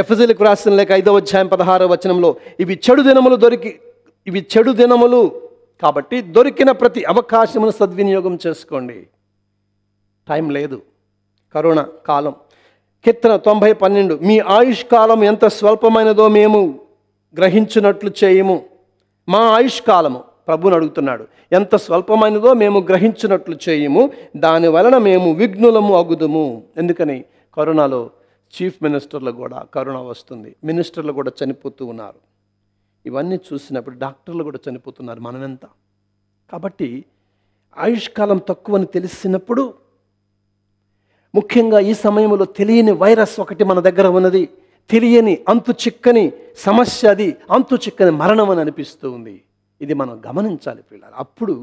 ఎఫ్జిల్కు రాసిన లేక ఐదవ అధ్యాయం పదహారవ వచనంలో ఇవి చెడు దినములు దొరికి ఇవి చెడు దినములు కాబట్టి దొరికిన ప్రతి అవకాశమును సద్వినియోగం చేసుకోండి టైం లేదు కరోనా కాలం కీర్తన తొంభై పన్నెండు మీ ఆయుష్ కాలం ఎంత స్వల్పమైనదో మేము గ్రహించినట్లు చేయము మా ఆయుష్ కాలము ప్రభుని అడుగుతున్నాడు ఎంత స్వల్పమైనదో మేము గ్రహించినట్లు చేయము దాని వలన మేము విఘ్నులము అగుదుము ఎందుకని కరోనాలో చీఫ్ మినిస్టర్లు కూడా కరోనా వస్తుంది మినిస్టర్లు కూడా చనిపోతూ ఉన్నారు ఇవన్నీ చూసినప్పుడు డాక్టర్లు కూడా చనిపోతున్నారు మనమెంత కాబట్టి ఆయుష్కాలం తక్కువని తెలిసినప్పుడు ముఖ్యంగా ఈ సమయంలో తెలియని వైరస్ ఒకటి మన దగ్గర ఉన్నది తెలియని అంతు చిక్కని సమస్య అది అంతు చిక్కని మరణం అని అనిపిస్తూ ఉంది ఇది మనం గమనించాలి పిల్లలు అప్పుడు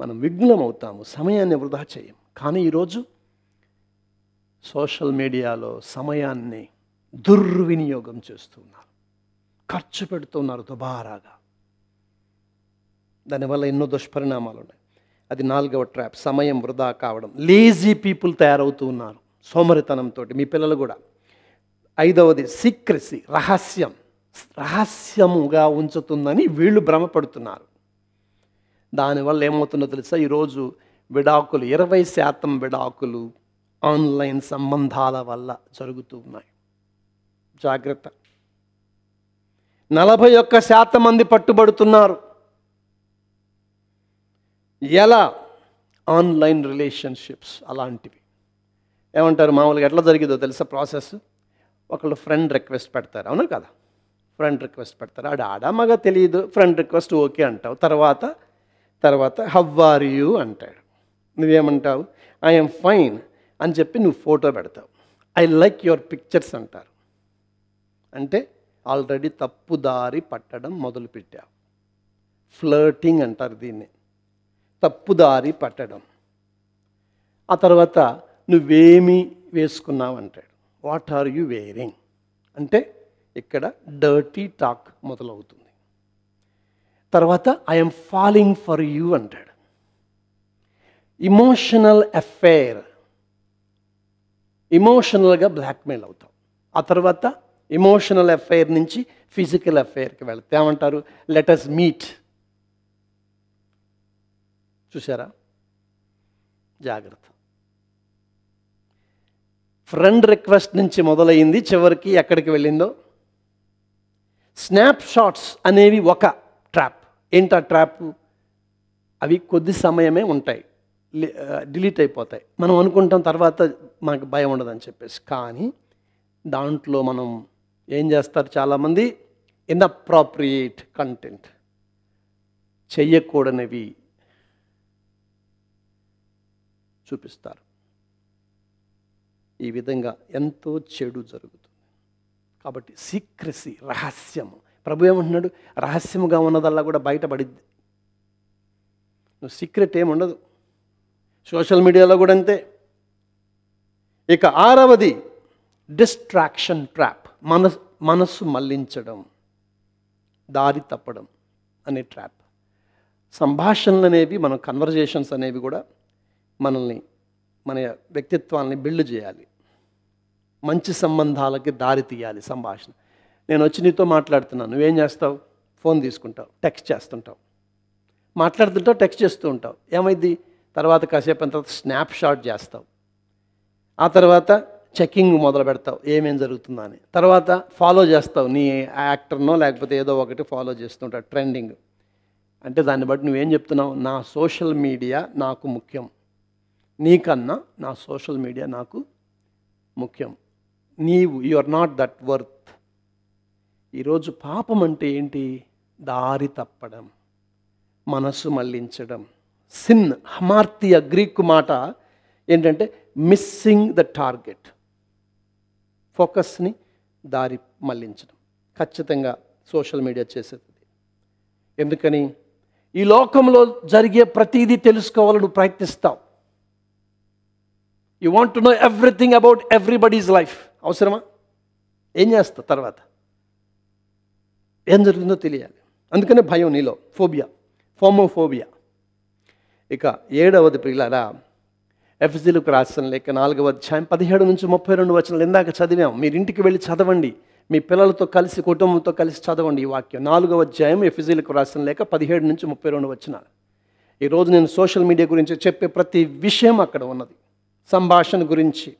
మనం విఘ్నం అవుతాము సమయాన్ని వృధా చేయం కానీ ఈరోజు సోషల్ మీడియాలో సమయాన్ని దుర్వినియోగం చేస్తున్నారు ఖర్చు పెడుతున్నారు దుబారాగా దానివల్ల ఎన్నో దుష్పరిణామాలు ఉన్నాయి అది నాలుగవ ట్రాప్ సమయం వృధా కావడం లేజీ పీపుల్ తయారవుతూ ఉన్నారు సోమరితనంతో మీ పిల్లలు కూడా ఐదవది సీక్రెసీ రహస్యం రహస్యముగా ఉంచుతుందని వీళ్ళు భ్రమపడుతున్నారు దానివల్ల ఏమవుతుందో తెలుసా ఈరోజు విడాకులు ఇరవై శాతం విడాకులు ఆన్లైన్ సంబంధాల వల్ల జరుగుతూ ఉన్నాయి జాగ్రత్త నలభై ఒక్క శాతం మంది పట్టుబడుతున్నారు ఎలా ఆన్లైన్ రిలేషన్షిప్స్ అలాంటివి ఏమంటారు మామూలుగా ఎట్లా జరిగిందో తెలుసా ప్రాసెస్ ఒకళ్ళు ఫ్రెండ్ రిక్వెస్ట్ పెడతారు అవునా కదా ఫ్రెండ్ రిక్వెస్ట్ పెడతారు ఆడ ఆడ మగ తెలియదు ఫ్రెండ్ రిక్వెస్ట్ ఓకే అంటావు తర్వాత తర్వాత హవ్ ఆర్ యూ అంటాడు నువ్వేమంటావు ఐఎమ్ ఫైన్ అని చెప్పి నువ్వు ఫోటో పెడతావు ఐ లైక్ యువర్ పిక్చర్స్ అంటారు అంటే ఆల్రెడీ తప్పుదారి పట్టడం మొదలుపెట్టావు ఫ్లర్టింగ్ అంటారు దీన్ని తప్పుదారి పట్టడం ఆ తర్వాత నువ్వేమి వేసుకున్నావు అంటాడు వాట్ ఆర్ యు వేరింగ్ అంటే ఇక్కడ డర్టీ టాక్ మొదలవుతుంది తర్వాత ఐఎమ్ ఫాలింగ్ ఫర్ యూ అంటాడు ఇమోషనల్ అఫేర్ ఇమోషనల్గా బ్లాక్మెయిల్ అవుతాం ఆ తర్వాత ఇమోషనల్ అఫైర్ నుంచి ఫిజికల్ అఫైర్కి వెళ్తే ఏమంటారు లెటర్స్ మీట్ చూసారా జాగ్రత్త ఫ్రెండ్ రిక్వెస్ట్ నుంచి మొదలైంది చివరికి ఎక్కడికి వెళ్ళిందో స్నాప్ షాట్స్ అనేవి ఒక ట్రాప్ ఏంటి ట్రాప్ అవి కొద్ది సమయమే ఉంటాయి డిలీట్ అయిపోతాయి మనం అనుకుంటాం తర్వాత మనకు భయం ఉండదని చెప్పేసి కానీ దాంట్లో మనం ఏం చేస్తారు చాలామంది ఇన్ అప్రాప్రియేట్ కంటెంట్ చెయ్యకూడనివి చూపిస్తారు ఈ విధంగా ఎంతో చెడు జరుగుతుంది కాబట్టి సీక్రసీ రహస్యము ప్రభు ఏమంటున్నాడు రహస్యముగా ఉన్నదల్లా కూడా బయటపడిద్ది నువ్వు సీక్రెట్ ఏముండదు సోషల్ మీడియాలో కూడా అంతే ఇక ఆరవది డిస్ట్రాక్షన్ ట్రాప్ మనసు మనస్సు మళ్లించడం దారి తప్పడం అనే ట్రాప్ సంభాషణలు అనేవి మన కన్వర్జేషన్స్ అనేవి కూడా మనల్ని మన వ్యక్తిత్వాన్ని బిల్డ్ చేయాలి మంచి సంబంధాలకి దారి తీయాలి సంభాషణ నేను వచ్చి నీతో మాట్లాడుతున్నాను నువ్వేం చేస్తావు ఫోన్ తీసుకుంటావు టెక్స్ట్ చేస్తుంటావు మాట్లాడుతుంటావు టెక్స్ట్ చేస్తూ ఉంటావు ఏమైంది తర్వాత కాసేపు తర్వాత స్నాప్ షాట్ చేస్తావు ఆ తర్వాత చెకింగ్ మొదలు పెడతావు ఏమేం అని తర్వాత ఫాలో చేస్తావు నీ యాక్టర్నో లేకపోతే ఏదో ఒకటి ఫాలో చేస్తుంటావు ట్రెండింగ్ అంటే దాన్ని బట్టి నువ్వేం చెప్తున్నావు నా సోషల్ మీడియా నాకు ముఖ్యం నీకన్నా నా సోషల్ మీడియా నాకు ముఖ్యం నీవు you are not that worth ఈరోజు పాపం అంటే ఏంటి దారి తప్పడం మనసు మళ్లించడం సిన్ హమార్తీయ గ్రీకు మాట ఏంటంటే మిస్సింగ్ ద టార్గెట్ ఫోకస్ని దారి మళ్లించడం ఖచ్చితంగా సోషల్ మీడియా చేసేది ఎందుకని ఈ లోకంలో జరిగే ప్రతీదీ తెలుసుకోవాలని ప్రయత్నిస్తావు you want to know everything about everybody's life అవసరమా ఏం చేస్తా తర్వాత ఏం జరుగుతుందో తెలియాలి అందుకనే భయం నీలో ఫోబియా ఫోమోఫోబియా ఇక ఏడవది పిల్లరా ఎఫ్జిలకు రాసిన లేక నాలుగవ అధ్యాయం పదిహేడు నుంచి ముప్పై రెండు వచనాలు ఇందాక చదివాం మీరు ఇంటికి వెళ్ళి చదవండి మీ పిల్లలతో కలిసి కుటుంబంతో కలిసి చదవండి ఈ వాక్యం నాలుగవ అధ్యాయం ఎఫ్జిలకు రాసిన లేక పదిహేడు నుంచి ముప్పై రెండు వచనాలు ఈరోజు నేను సోషల్ మీడియా గురించి చెప్పే ప్రతి విషయం అక్కడ ఉన్నది సంభాషణ గురించి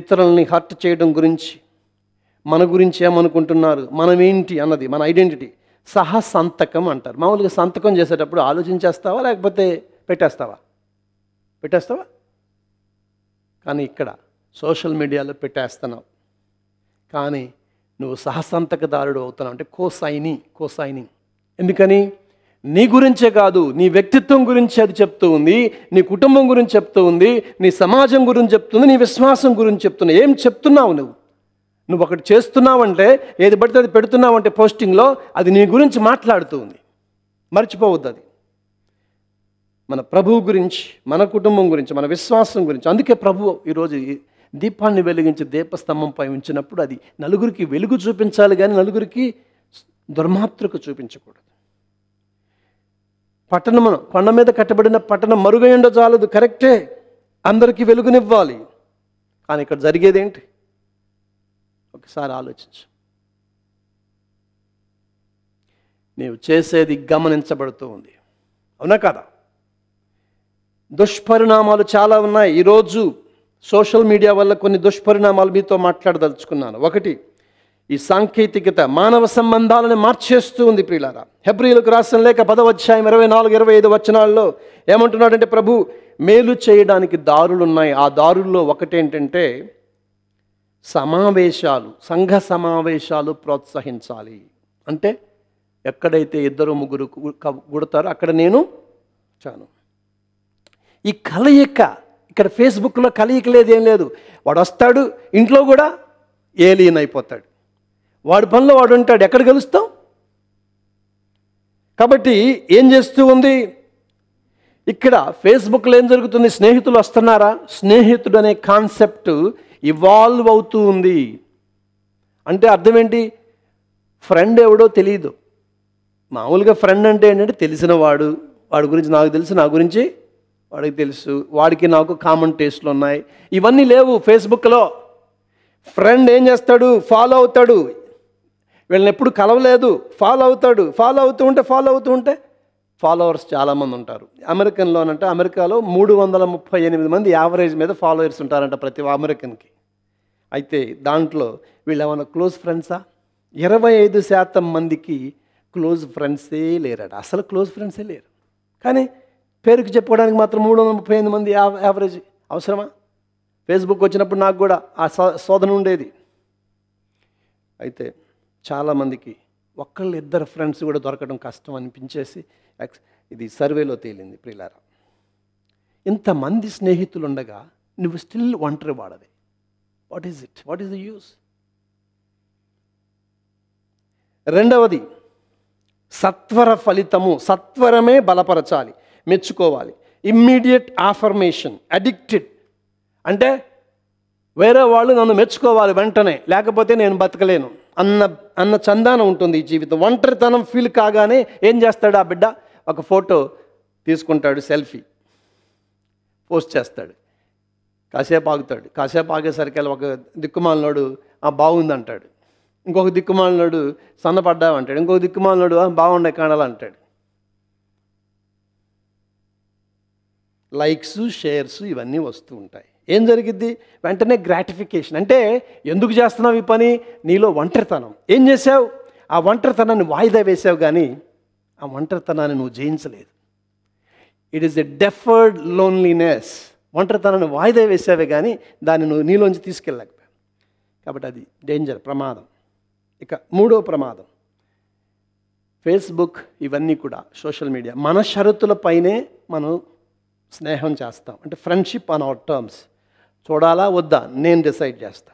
ఇతరుల్ని హర్ట్ చేయడం గురించి మన గురించి ఏమనుకుంటున్నారు మనమేంటి అన్నది మన ఐడెంటిటీ సహ సంతకం అంటారు మామూలుగా సంతకం చేసేటప్పుడు ఆలోచించేస్తావా లేకపోతే పెట్టేస్తావా పెట్టేస్తావా కానీ ఇక్కడ సోషల్ మీడియాలో పెట్టేస్తున్నావు కానీ నువ్వు సహసంతకదారుడు అవుతున్నావు అంటే కోసైని కోసైని ఎందుకని నీ గురించే కాదు నీ వ్యక్తిత్వం గురించి అది చెప్తూ ఉంది నీ కుటుంబం గురించి చెప్తూ ఉంది నీ సమాజం గురించి చెప్తుంది నీ విశ్వాసం గురించి చెప్తున్నావు ఏం చెప్తున్నావు నువ్వు నువ్వు ఒకటి చేస్తున్నావంటే ఏది పడితే అది పెడుతున్నావంటే పోస్టింగ్లో అది నీ గురించి మాట్లాడుతూ ఉంది మర్చిపోవద్దు అది మన ప్రభువు గురించి మన కుటుంబం గురించి మన విశ్వాసం గురించి అందుకే ప్రభు ఈరోజు దీపాన్ని వెలిగించి దీపస్తంభంపై ఉంచినప్పుడు అది నలుగురికి వెలుగు చూపించాలి కానీ నలుగురికి దుర్మాత్రకు చూపించకూడదు పట్టణము కొండ మీద కట్టబడిన పట్టణం మరుగయ్యుండ చాలదు కరెక్టే అందరికీ వెలుగునివ్వాలి కానీ ఇక్కడ జరిగేది ఏంటి ఒకసారి ఆలోచించు నీవు చేసేది గమనించబడుతూ ఉంది అవునా కదా దుష్పరిణామాలు చాలా ఉన్నాయి ఈరోజు సోషల్ మీడియా వల్ల కొన్ని దుష్పరిణామాలు మీతో మాట్లాడదలుచుకున్నాను ఒకటి ఈ సాంకేతికత మానవ సంబంధాలను మార్చేస్తూ ఉంది ప్రియులారా హెబ్రిలకు రాసిన లేక పదవచ్చాయం ఇరవై నాలుగు ఇరవై ఐదు వచనాల్లో ఏమంటున్నాడంటే ప్రభు మేలు చేయడానికి దారులున్నాయి ఆ దారుల్లో ఒకటేంటంటే సమావేశాలు సంఘ సమావేశాలు ప్రోత్సహించాలి అంటే ఎక్కడైతే ఇద్దరు ముగ్గురు కుడతారో అక్కడ నేను చాను ఈ కలయిక ఇక్కడ ఫేస్బుక్లో కలయిక లేదేం లేదు వాడు వస్తాడు ఇంట్లో కూడా ఏలియన్ అయిపోతాడు వాడి పనులు వాడు ఉంటాడు ఎక్కడ కలుస్తాం కాబట్టి ఏం చేస్తూ ఉంది ఇక్కడ ఫేస్బుక్లో ఏం జరుగుతుంది స్నేహితులు వస్తున్నారా స్నేహితుడు అనే కాన్సెప్ట్ ఇవాల్వ్ అవుతూ ఉంది అంటే అర్థం ఏంటి ఫ్రెండ్ ఎవడో తెలియదు మామూలుగా ఫ్రెండ్ అంటే ఏంటంటే తెలిసిన వాడు వాడి గురించి నాకు తెలుసు నా గురించి వాడికి తెలుసు వాడికి నాకు కామన్ టేస్ట్లు ఉన్నాయి ఇవన్నీ లేవు ఫేస్బుక్లో ఫ్రెండ్ ఏం చేస్తాడు ఫాలో అవుతాడు వీళ్ళని ఎప్పుడు కలవలేదు ఫాలో అవుతాడు ఫాలో అవుతూ ఉంటే ఫాలో అవుతూ ఉంటే ఫాలోవర్స్ చాలామంది ఉంటారు అమెరికన్లోనంటే అమెరికాలో మూడు వందల ముప్పై ఎనిమిది మంది యావరేజ్ మీద ఫాలోవర్స్ ఉంటారంట ప్రతి అమెరికన్కి అయితే దాంట్లో వీళ్ళు ఏమైనా క్లోజ్ ఫ్రెండ్సా ఇరవై ఐదు శాతం మందికి క్లోజ్ ఫ్రెండ్సే లేరట అసలు క్లోజ్ ఫ్రెండ్సే లేరు కానీ పేరుకి చెప్పుకోవడానికి మాత్రం మూడు వందల ముప్పై ఎనిమిది మంది యావరేజ్ అవసరమా ఫేస్బుక్ వచ్చినప్పుడు నాకు కూడా ఆ శోధన ఉండేది అయితే చాలామందికి ఒక్కళ్ళు ఇద్దరు ఫ్రెండ్స్ కూడా దొరకడం కష్టం అనిపించేసి ఇది సర్వేలో తేలింది ప్రియులారా ఇంతమంది స్నేహితులు ఉండగా నువ్వు స్టిల్ ఒంటరి వాడదే what is it what is the use రెండవది సత్వర ఫలితము సత్వరమే బలపరచాలి మెచ్చుకోవాలి ఇమ్మీడియట్ ఆఫర్మేషన్ అడిక్టెడ్ అంటే వేరే వాళ్ళు నన్ను మెచ్చుకోవాలి వెంటనే లేకపోతే నేను బతకలేను అన్న అన్న చందాన ఉంటుంది ఈ జీవితం ఒంటరితనం ఫీల్ కాగానే ఏం చేస్తాడు ఆ బిడ్డ ఒక ఫోటో తీసుకుంటాడు సెల్ఫీ పోస్ట్ చేస్తాడు కాసేపు ఆగుతాడు కాసేపు ఆగేసరికి ఒక దిక్కుమాలినోడు ఆ బాగుంది అంటాడు ఇంకొక దిక్కుమాలనోడు సన్నపడ్డావు అంటాడు ఇంకొక దిక్కుమాలినోడు బాగుండే కాణాలంటాడు లైక్స్ షేర్స్ ఇవన్నీ వస్తూ ఉంటాయి ఏం జరిగిద్ది వెంటనే గ్రాటిఫికేషన్ అంటే ఎందుకు చేస్తున్నావు ఈ పని నీలో ఒంటరితనం ఏం చేసావు ఆ ఒంటరితనాన్ని వాయిదా వేసావు కానీ ఆ ఒంటరితనాన్ని నువ్వు జయించలేదు it is a deferred loneliness ఒంటరితనాన్ని వాయిదా వేసావే కానీ దాన్ని నువ్వు నీలోంచి తీసుకెళ్ళలేకపోయావు కాబట్టి అది డేంజర్ ప్రమాదం ఇక మూడో ప్రమాదం ఫేస్బుక్ ఇవన్నీ కూడా సోషల్ మీడియా మన షరతులపైనే మనం స్నేహం చేస్తాం అంటే ఫ్రెండ్షిప్ ఆన్ అవర్ టర్మ్స్ చూడాలా వద్దా నేను డిసైడ్ చేస్తా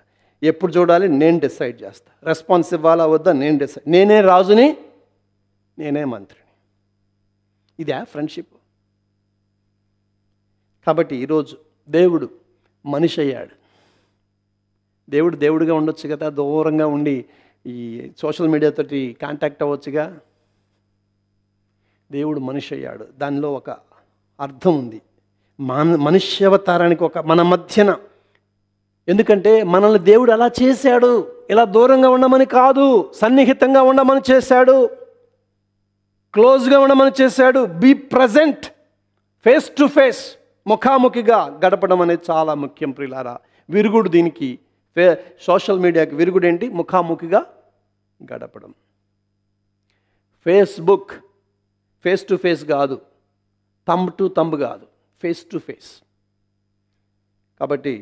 ఎప్పుడు చూడాలి నేను డిసైడ్ చేస్తా రెస్పాన్స్ ఇవ్వాలా వద్దా నేను డిసైడ్ నేనే రాజుని నేనే మంత్రిని ఇదే ఫ్రెండ్షిప్ కాబట్టి ఈరోజు దేవుడు మనిషి అయ్యాడు దేవుడు దేవుడిగా ఉండొచ్చు కదా దూరంగా ఉండి ఈ సోషల్ మీడియాతోటి కాంటాక్ట్ అవ్వచ్చుగా దేవుడు మనిషి అయ్యాడు దానిలో ఒక అర్థం ఉంది మన మనుష్యవతారానికి ఒక మన మధ్యన ఎందుకంటే మనల్ని దేవుడు అలా చేశాడు ఇలా దూరంగా ఉండమని కాదు సన్నిహితంగా ఉండమని చేశాడు క్లోజ్గా ఉండమని చేశాడు be present face to face ముఖాముఖిగా గడపడం అనేది చాలా ముఖ్యం ప్రిలారా విరుగుడు దీనికి ఫే సోషల్ మీడియాకి విరుగుడు ఏంటి ముఖాముఖిగా గడపడం ఫేస్బుక్ ఫేస్ టు ఫేస్ కాదు తమ్ టు తమ్ కాదు ఫేస్ టు ఫేస్ కాబట్టి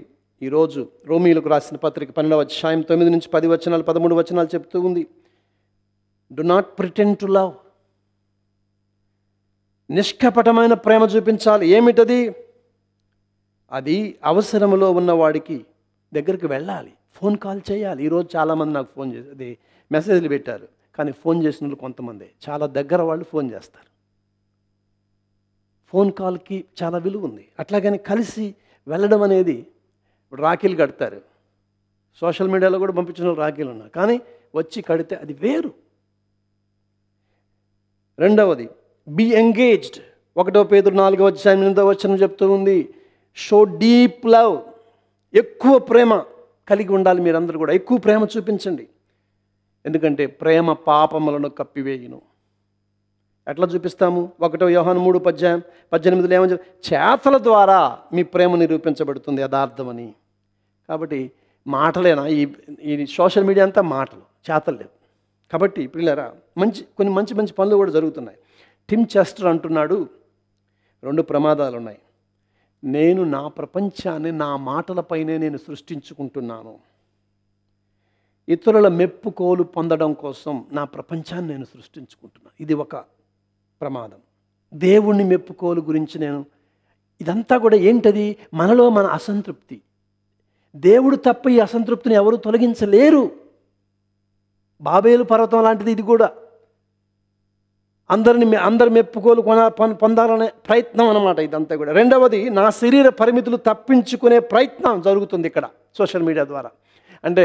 ఈరోజు రోమీలకు రాసిన పత్రిక పన్నెండవ అధ్యాయం తొమ్మిది నుంచి పది వచనాలు పదమూడు వచనాలు చెప్తూ ఉంది do not pretend to love నిష్కపటమైన ప్రేమ చూపించాలి ఏమిటది అది అవసరంలో ఉన్నవాడికి దగ్గరికి వెళ్ళాలి ఫోన్ కాల్ చేయాలి ఈరోజు చాలామంది నాకు ఫోన్ చేసి అది మెసేజ్లు పెట్టారు కానీ ఫోన్ చేసిన వాళ్ళు కొంతమంది చాలా దగ్గర వాళ్ళు ఫోన్ చేస్తారు ఫోన్ కాల్కి చాలా విలువ ఉంది అట్లాగని కలిసి వెళ్ళడం అనేది ఇప్పుడు రాఖీలు కడతారు సోషల్ మీడియాలో కూడా పంపించిన రాఖీలు ఉన్నారు కానీ వచ్చి కడితే అది వేరు రెండవది బీ ఎంగేజ్డ్ ఒకటో పేదరు నాలుగో వచ్చాయి ఎనిమిదో వచ్చిన చెప్తూ ఉంది షో డీప్ లవ్ ఎక్కువ ప్రేమ కలిగి ఉండాలి మీరందరూ కూడా ఎక్కువ ప్రేమ చూపించండి ఎందుకంటే ప్రేమ పాపములను కప్పివేయను ఎట్లా చూపిస్తాము ఒకటో యోహాను మూడు పద్దె పద్దెనిమిదిలో ఏమని చేతల ద్వారా మీ ప్రేమ నిరూపించబడుతుంది యథార్థమని కాబట్టి మాటలేనా ఈ ఈ సోషల్ మీడియా అంతా మాటలు చేతలు లేవు కాబట్టి పిల్లరా మంచి కొన్ని మంచి మంచి పనులు కూడా జరుగుతున్నాయి టిమ్ చెస్టర్ అంటున్నాడు రెండు ప్రమాదాలు ఉన్నాయి నేను నా ప్రపంచాన్ని నా మాటలపైనే నేను సృష్టించుకుంటున్నాను ఇతరుల మెప్పుకోలు పొందడం కోసం నా ప్రపంచాన్ని నేను సృష్టించుకుంటున్నాను ఇది ఒక ప్రమాదం దేవుణ్ణి మెప్పుకోలు గురించి నేను ఇదంతా కూడా ఏంటది మనలో మన అసంతృప్తి దేవుడు తప్ప ఈ అసంతృప్తిని ఎవరు తొలగించలేరు బాబేలు పర్వతం లాంటిది ఇది కూడా అందరిని అందరి మెప్పుకోలు కొన పొందాలనే ప్రయత్నం అనమాట ఇదంతా కూడా రెండవది నా శరీర పరిమితులు తప్పించుకునే ప్రయత్నం జరుగుతుంది ఇక్కడ సోషల్ మీడియా ద్వారా అంటే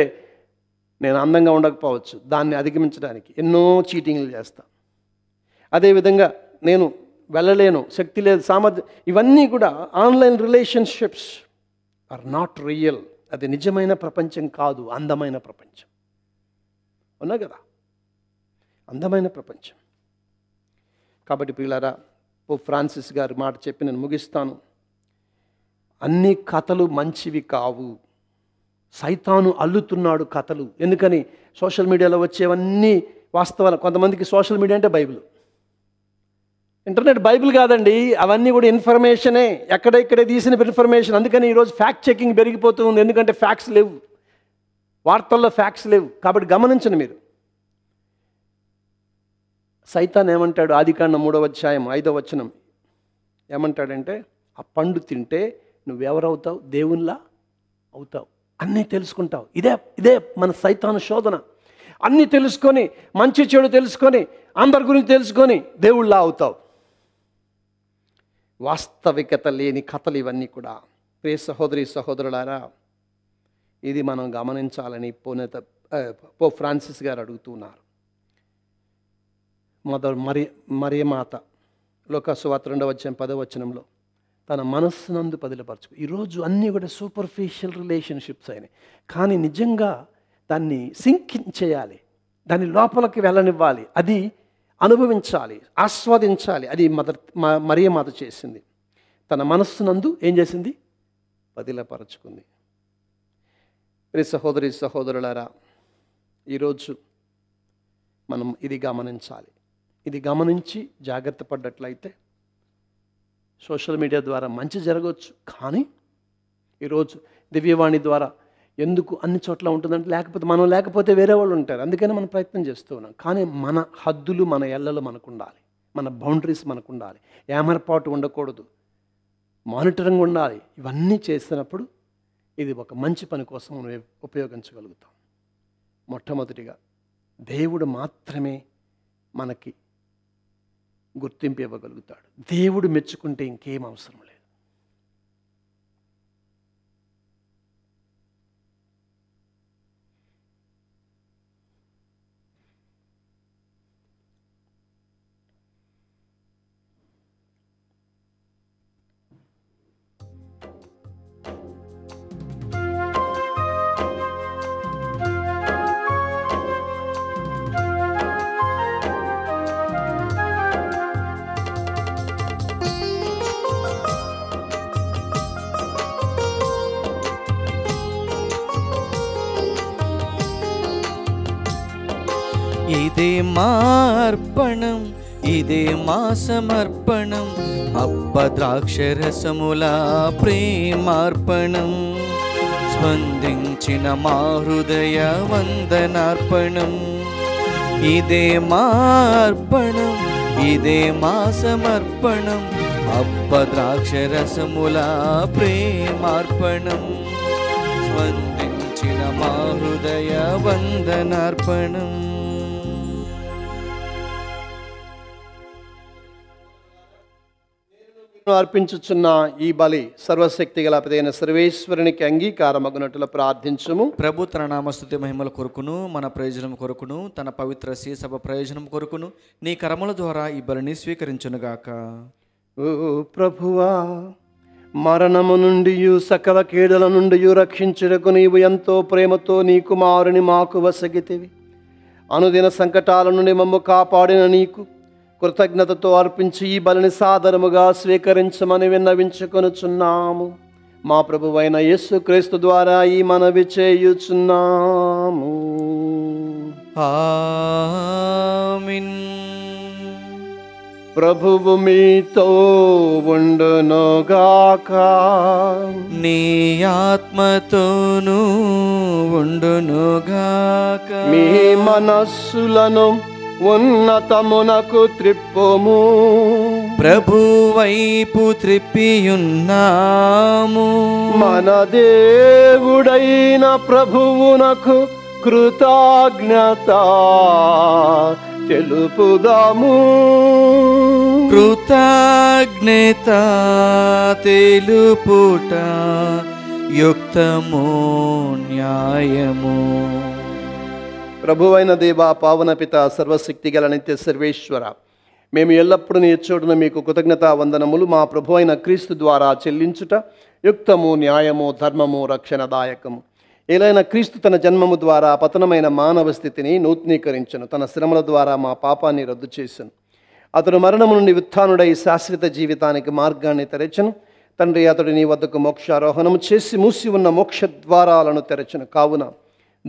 నేను అందంగా ఉండకపోవచ్చు దాన్ని అధిగమించడానికి ఎన్నో చీటింగ్లు చేస్తాను అదేవిధంగా నేను వెళ్ళలేను శక్తి లేదు సామర్థ్యం ఇవన్నీ కూడా online relationships are not real అది నిజమైన ప్రపంచం కాదు అందమైన ప్రపంచం ఉన్నా కదా అందమైన ప్రపంచం కాబట్టి పిల్లరా ఓ ఫ్రాన్సిస్ గారి మాట చెప్పి నేను ముగిస్తాను అన్ని కథలు మంచివి కావు సైతాను అల్లుతున్నాడు కథలు ఎందుకని సోషల్ మీడియాలో వచ్చేవన్నీ వాస్తవాలు కొంతమందికి సోషల్ మీడియా అంటే బైబిల్ ఇంటర్నెట్ బైబిల్ కాదండి అవన్నీ కూడా ఇన్ఫర్మేషనే ఎక్కడ ఇక్కడే తీసిన ఇన్ఫర్మేషన్ అందుకని ఈరోజు ఫ్యాక్ట్ చెకింగ్ పెరిగిపోతూ ఉంది ఎందుకంటే ఫ్యాక్ట్స్ లేవు వార్తల్లో ఫ్యాక్ట్స్ లేవు కాబట్టి గమనించండి మీరు సైతాన్ ఏమంటాడు ఆదికాండం మూడవ అధ్యాయం ఐదవ వచనం ఏమంటాడంటే ఆ పండు తింటే నువ్వెవరవుతావు దేవునిలా అవుతావు అన్నీ తెలుసుకుంటావు ఇదే ఇదే మన సైతాను శోధన అన్నీ తెలుసుకొని మంచి చెడు తెలుసుకొని అందరి గురించి తెలుసుకొని దేవుళ్ళ అవుతావు వాస్తవికత లేని కథలు ఇవన్నీ కూడా ప్రియ సహోదరి సహోదరులారా ఇది మనం గమనించాలని పోనేత పో ఫ్రాన్సిస్ గారు అడుగుతున్నారు మదర్ మరి మరియమాత లోకసువాత రెండవ వచ్చిన పదవ వచనంలో తన మనస్సునందు పదిలపరచుకు ఈరోజు అన్నీ కూడా సూపర్ఫిషియల్ రిలేషన్షిప్స్ అయినాయి కానీ నిజంగా దాన్ని సింకింగ్ చేయాలి దాని లోపలికి వెళ్ళనివ్వాలి అది అనుభవించాలి ఆస్వాదించాలి అది మదర్ మరియ మాత చేసింది తన మనస్సునందు ఏం చేసింది పదిలపరచుకుంది ప్రి సహోదరి సహోదరులారా ఈరోజు మనం ఇది గమనించాలి ఇది గమనించి జాగ్రత్త పడ్డట్లయితే సోషల్ మీడియా ద్వారా మంచి జరగవచ్చు కానీ ఈరోజు దివ్యవాణి ద్వారా ఎందుకు అన్ని చోట్ల ఉంటుందంటే లేకపోతే మనం లేకపోతే వేరే వాళ్ళు ఉంటారు అందుకని మనం ప్రయత్నం చేస్తూ ఉన్నాం కానీ మన హద్దులు మన ఎల్లలు మనకు ఉండాలి మన బౌండరీస్ మనకు ఉండాలి ఏమరపాటు ఉండకూడదు మానిటరింగ్ ఉండాలి ఇవన్నీ చేసినప్పుడు ఇది ఒక మంచి పని కోసం మనం ఉపయోగించగలుగుతాం మొట్టమొదటిగా దేవుడు మాత్రమే మనకి గుర్తింపు ఇవ్వగలుగుతాడు దేవుడు మెచ్చుకుంటే ఇంకేం అవసరం లేదు இதே மார்ப்பణం ఇదే మాసమర్పణం అప్పద్రాక్షరసముల ప్రేమార్పణం స్పందించిన మా హృదయ వందనార్పణం ఇదే మార్పణం ఇదే మాసమర్పణం అప్పద్రాక్షరసముల ప్రేమార్పణం స్పందించిన మా హృదయ వందనార్పణం అర్పించుచున్న ఈ బలి సర్వశక్తి గల పదైన సర్వేశ్వరునికి అంగీకారమగునట్లు ప్రార్థించము ప్రభు తన నామస్తుతి మహిమల కొరకును మన ప్రయోజనం కొరకును తన పవిత్ర సభ ప్రయోజనం కొరకును నీ కర్మల ద్వారా ఈ బలిని స్వీకరించునుగాక ఓ ప్రభువా మరణము నుండి సకల కీడల నుండి రక్షించుటకు నీవు ఎంతో ప్రేమతో నీ కుమారుని మాకు వసగితేవి అనుదిన సంకటాల నుండి మమ్ము కాపాడిన నీకు కృతజ్ఞతతో అర్పించి ఈ బలిని సాధనముగా స్వీకరించమని విన్నవించుకొనుచున్నాము మా ప్రభువైన యేసుక్రీస్తు ద్వారా ఈ మనవి చేయుచున్నాము ప్రభువు మీతో ఉండునుగాక నీ ఆత్మతోనూ ఉండునుగాక మీ మనస్సులను ఉన్నతమునకు త్రిప్పము ప్రభువైపు త్రిప్పియున్నాము మన దేవుడైన ప్రభువునకు కృతజ్ఞత తెలుపుదాము కృతజ్ఞత తెలుపుట యుక్తము న్యాయము ప్రభువైన దేవ పావన పిత సర్వశక్తి గల నిత్య సర్వేశ్వర మేము ఎల్లప్పుడూ నేర్చోడున మీకు కృతజ్ఞతా వందనములు మా ప్రభు అయిన క్రీస్తు ద్వారా చెల్లించుట యుక్తము న్యాయము ధర్మము రక్షణదాయకము ఏలైన క్రీస్తు తన జన్మము ద్వారా పతనమైన మానవ స్థితిని నూతనీకరించను తన శ్రమల ద్వారా మా పాపాన్ని రద్దు చేశాను అతడు మరణము నుండి విత్తానుడై శాశ్వత జీవితానికి మార్గాన్ని తెరచను తండ్రి అతడు నీ వద్దకు మోక్షారోహణము చేసి మూసి ఉన్న మోక్ష ద్వారాలను తెరచను కావున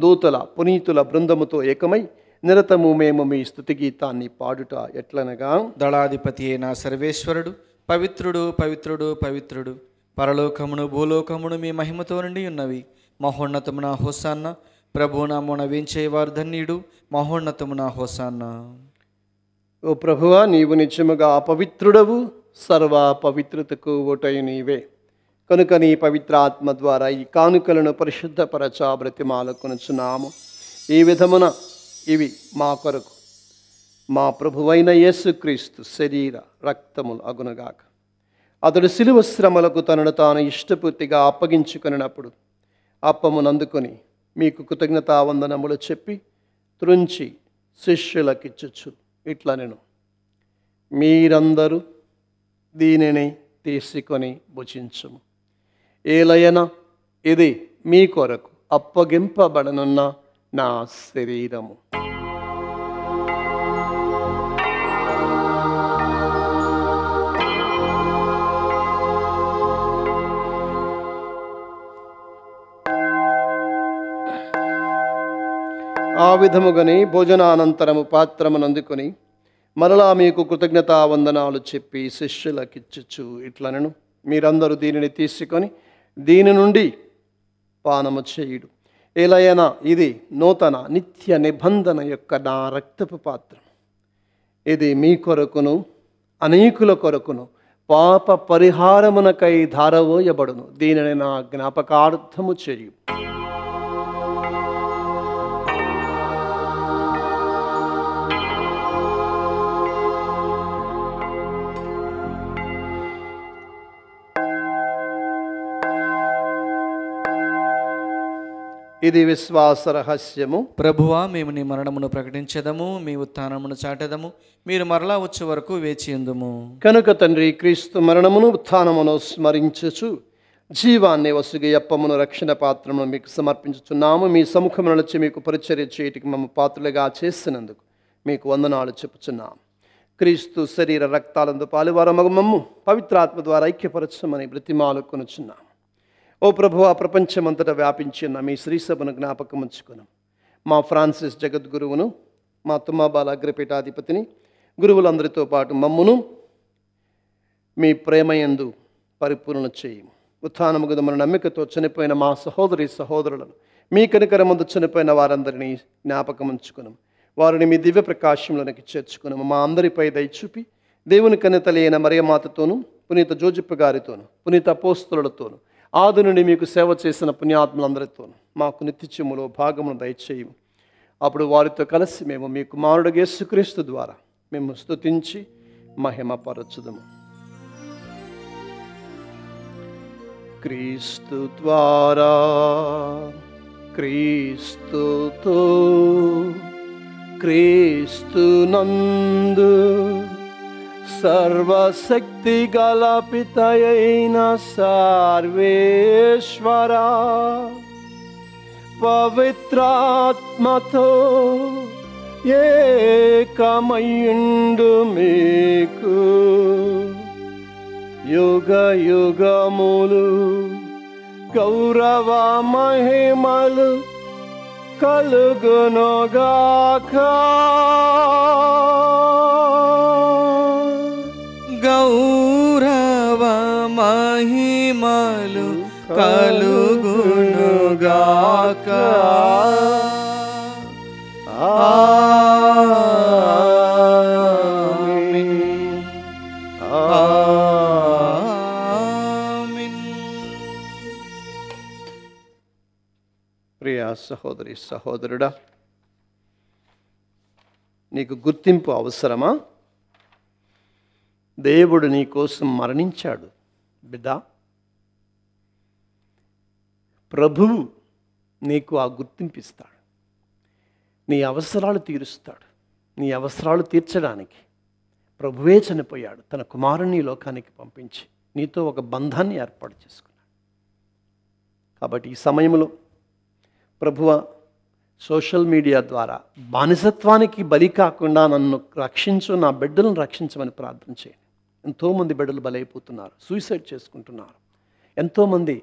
దూతల పునీతుల బృందముతో ఏకమై నిరతము మేము మీ స్థుతి గీతాన్ని పాడుట ఎట్లనగా దళాధిపతి అయిన సర్వేశ్వరుడు పవిత్రుడు పవిత్రుడు పవిత్రుడు పరలోకమును భూలోకమును మీ మహిమతో నుండి ఉన్నవి మహోన్నతమున హోసాన్న ప్రభునామున వేంచేవారు ధన్యుడు మహోన్నతమున హోసాన్న ఓ ప్రభువా నీవు నిజముగా అపవిత్రుడవు సర్వ పవిత్రతకు ఓటయు నీవే కనుక నీ పవిత్రాత్మ ద్వారా ఈ కానుకలను పరిశుద్ధపరచ బ్రతిమాలకొనుచున్నాము ఈ విధమున ఇవి మా కొరకు మా ప్రభువైన యేసుక్రీస్తు శరీర రక్తములు అగునగాక అతడు సిలువ శ్రమలకు తనను తాను ఇష్టపూర్తిగా అప్పగించుకున్నప్పుడు అప్పమునందుకొని మీకు కృతజ్ఞతావందనములు చెప్పి త్రుంచి శిష్యులకిచ్చుచ్చు ఇట్లా నేను మీరందరూ దీనిని తీసుకొని భుజించము ఏలయన ఇది మీ కొరకు అప్పగింపబడనున్న నా శరీరము ఆ విధముగాని భోజనానంతరము పాత్రమునందుకొని మరలా మీకు కృతజ్ఞతా వందనాలు చెప్పి శిష్యులకిచ్చుచు ఇట్లనను మీరందరూ దీనిని తీసుకొని దీని నుండి పానము చేయుడు ఎలయన ఇది నూతన నిత్య నిబంధన యొక్క నా రక్తపు పాత్ర ఇది మీ కొరకును అనేకుల కొరకును పాప పరిహారమునకై ధారవోయబడును దీనిని నా జ్ఞాపకార్థము చేయు ఇది విశ్వాస రహస్యము ప్రభువా మేము నీ మరణమును ప్రకటించదము మీ ఉత్థానమును చాటదము మీరు మరలా వచ్చే వరకు వేచి ఎందుము కనుక తండ్రి క్రీస్తు మరణమును ఉత్థానమును స్మరించచు జీవాన్ని వసుగి అప్పమును రక్షణ పాత్రమును మీకు సమర్పించుచున్నాము మీ సముఖము నడిచి మీకు పరిచర్య చేయటికి మమ్మ పాత్రలుగా చేసినందుకు మీకు వందనాలు చెప్పుచున్నాము క్రీస్తు శరీర రక్తాలందు పాలువారమగు మమ్ము పవిత్రాత్మ ద్వారా ఐక్యపరచమని ప్రతిమాలు కొనుచున్నాం ఓ ప్రభు ఆ ప్రపంచమంతటా వ్యాపించిన మీ శ్రీసభను జ్ఞాపకం ఉంచుకున్నాం మా ఫ్రాన్సిస్ జగద్గురువును మా తుమ్మాబాల అగ్రపీఠాధిపతిని గురువులందరితో పాటు మమ్మును మీ ప్రేమయందు పరిపూర్ణ చేయము ఉత్థానముగుదమని నమ్మికతో చనిపోయిన మా సహోదరి సహోదరులను మీ కనికరమందు చనిపోయిన వారందరినీ జ్ఞాపకం ఉంచుకున్నాం వారిని మీ దివ్య ప్రకాశంలోనికి చేర్చుకున్నాము మా అందరిపై దయచూపి దేవుని కన్నెతలైన మరియమాతతోనూ పునీత జోజిప్ప గారితోనూ పునీత పోస్తులతోనూ ఆది నుండి మీకు సేవ చేసిన పుణ్యాత్మలందరితో మాకు నిత్యములో భాగమును దయచేయము అప్పుడు వారితో కలిసి మేము మీ కుమారుడు యేసుక్రీస్తు ద్వారా మేము స్థుతించి మహిమపరచుదము క్రీస్తు ద్వారా క్రీస్తుతో క్రీస్తు నందు सर्वशक्तिगलपितयै न सर्वेश्वरा पवित्रात्मथो ये कमयुण्डुमेकु युगयुगमुलु गौरवमहेमलु कलुगुनगाखा మహిమలు కలుగునుగాక ప్రియా సహోదరి సహోదరుడా నీకు గుర్తింపు అవసరమా దేవుడు నీ కోసం మరణించాడు బిడ్డ ప్రభువు నీకు ఆ గుర్తింపిస్తాడు నీ అవసరాలు తీరుస్తాడు నీ అవసరాలు తీర్చడానికి ప్రభువే చనిపోయాడు తన కుమారుని లోకానికి పంపించి నీతో ఒక బంధాన్ని ఏర్పాటు చేసుకున్నాడు కాబట్టి ఈ సమయంలో ప్రభువ సోషల్ మీడియా ద్వారా బానిసత్వానికి బలి కాకుండా నన్ను రక్షించు నా బిడ్డలను రక్షించమని ప్రార్థన చేయండి ఎంతోమంది బిడ్డలు బలైపోతున్నారు సూసైడ్ చేసుకుంటున్నారు ఎంతోమంది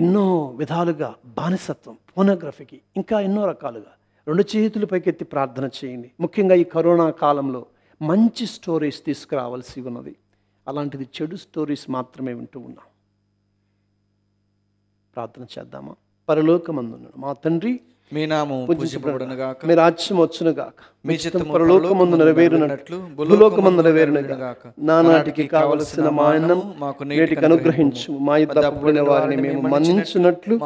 ఎన్నో విధాలుగా బానిసత్వం పోనోగ్రఫీకి ఇంకా ఎన్నో రకాలుగా రెండు చేతులు పైకెత్తి ప్రార్థన చేయండి ముఖ్యంగా ఈ కరోనా కాలంలో మంచి స్టోరీస్ తీసుకురావాల్సి ఉన్నది అలాంటిది చెడు స్టోరీస్ మాత్రమే వింటూ ఉన్నాం ప్రార్థన చేద్దామా పరలోకమందు మా తండ్రి మీ నామం మీ రాజ్యం వచ్చును గాక మీ చిత్తం పరలోకమందు నెరవేరునట్లు భూలోకమందు నెరవేరును నానాటికి కావలసిన మా అన్నం మాకు నేటికి అనుగ్రహించు మా తప్పుడిన వారిని మేము మన్నించినట్లు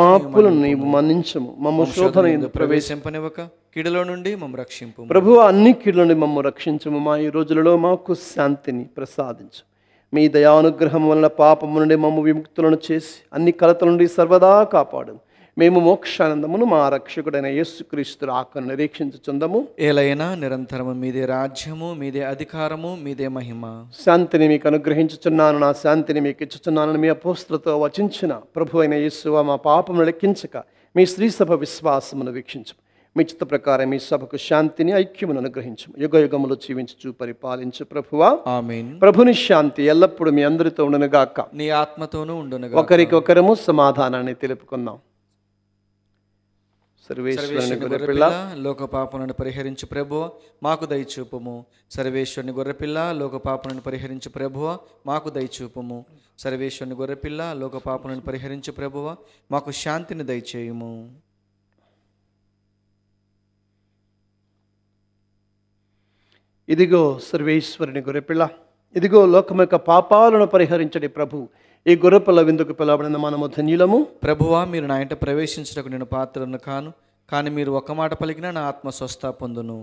మా అప్పులను నీవు మన్నించము మమ్మ శోధన ప్రవేశింపనివ్వక కిడలో నుండి మమ్మ రక్షింపు ప్రభు అన్ని కీడుల నుండి మమ్మ రక్షించము మా ఈ రోజులలో మాకు శాంతిని ప్రసాదించు మీ దయానుగ్రహం వలన పాపము నుండి మమ్మ విముక్తులను చేసి అన్ని కలతల నుండి సర్వదా కాపాడు మేము మోక్షానందమును మా రక్షకుడైన యేసుక్రీస్తు రాకను నిరీక్షించుచుందము ఏలైనా నిరంతరము మీదే రాజ్యము మీదే అధికారము మీదే మహిమ శాంతిని మీకు అనుగ్రహించుచున్నాను నా శాంతిని మీకు ఇచ్చుచున్నాను మీ అపోస్తులతో వచించిన ప్రభు అయిన యేసువ మా పాపము లెక్కించక మీ సభ విశ్వాసమును వీక్షించు మీ చిత్త ప్రకారం మీ సభకు శాంతిని ఐక్యమును అనుగ్రహించు యుగ యుగములు జీవించు పరిపాలించు ప్రభువా ప్రభుని శాంతి ఎల్లప్పుడూ మీ అందరితో గాక నీ ఆత్మతోనూ ఉండను ఒకరికొకరము సమాధానాన్ని తెలుపుకుందాం సర్వేశ్వరుని గొర్రెపిల్ల లోక పాపలను పరిహరించు ప్రభు మాకు దయచూపము సర్వేశ్వరుని గొర్రెపిల్ల లోక పాపలను పరిహరించు ప్రభువ మాకు దయచూపము సర్వేశ్వరుని గొర్రెపిల్ల లోక పాపలను పరిహరించు ప్రభువ మాకు శాంతిని దయచేయుము ఇదిగో సర్వేశ్వరుని గొర్రెపిల్ల ఇదిగో లోకం యొక్క పాపాలను పరిహరించడి ప్రభు ఈ గుర్రపల్ల విందుకు పిలవబడిన మనము ధన్యులము ప్రభువా మీరు నా ఇంట ప్రవేశించటకు నేను పాత్రను కాను కానీ మీరు ఒక మాట పలికినా నా ఆత్మ స్వస్థ పొందును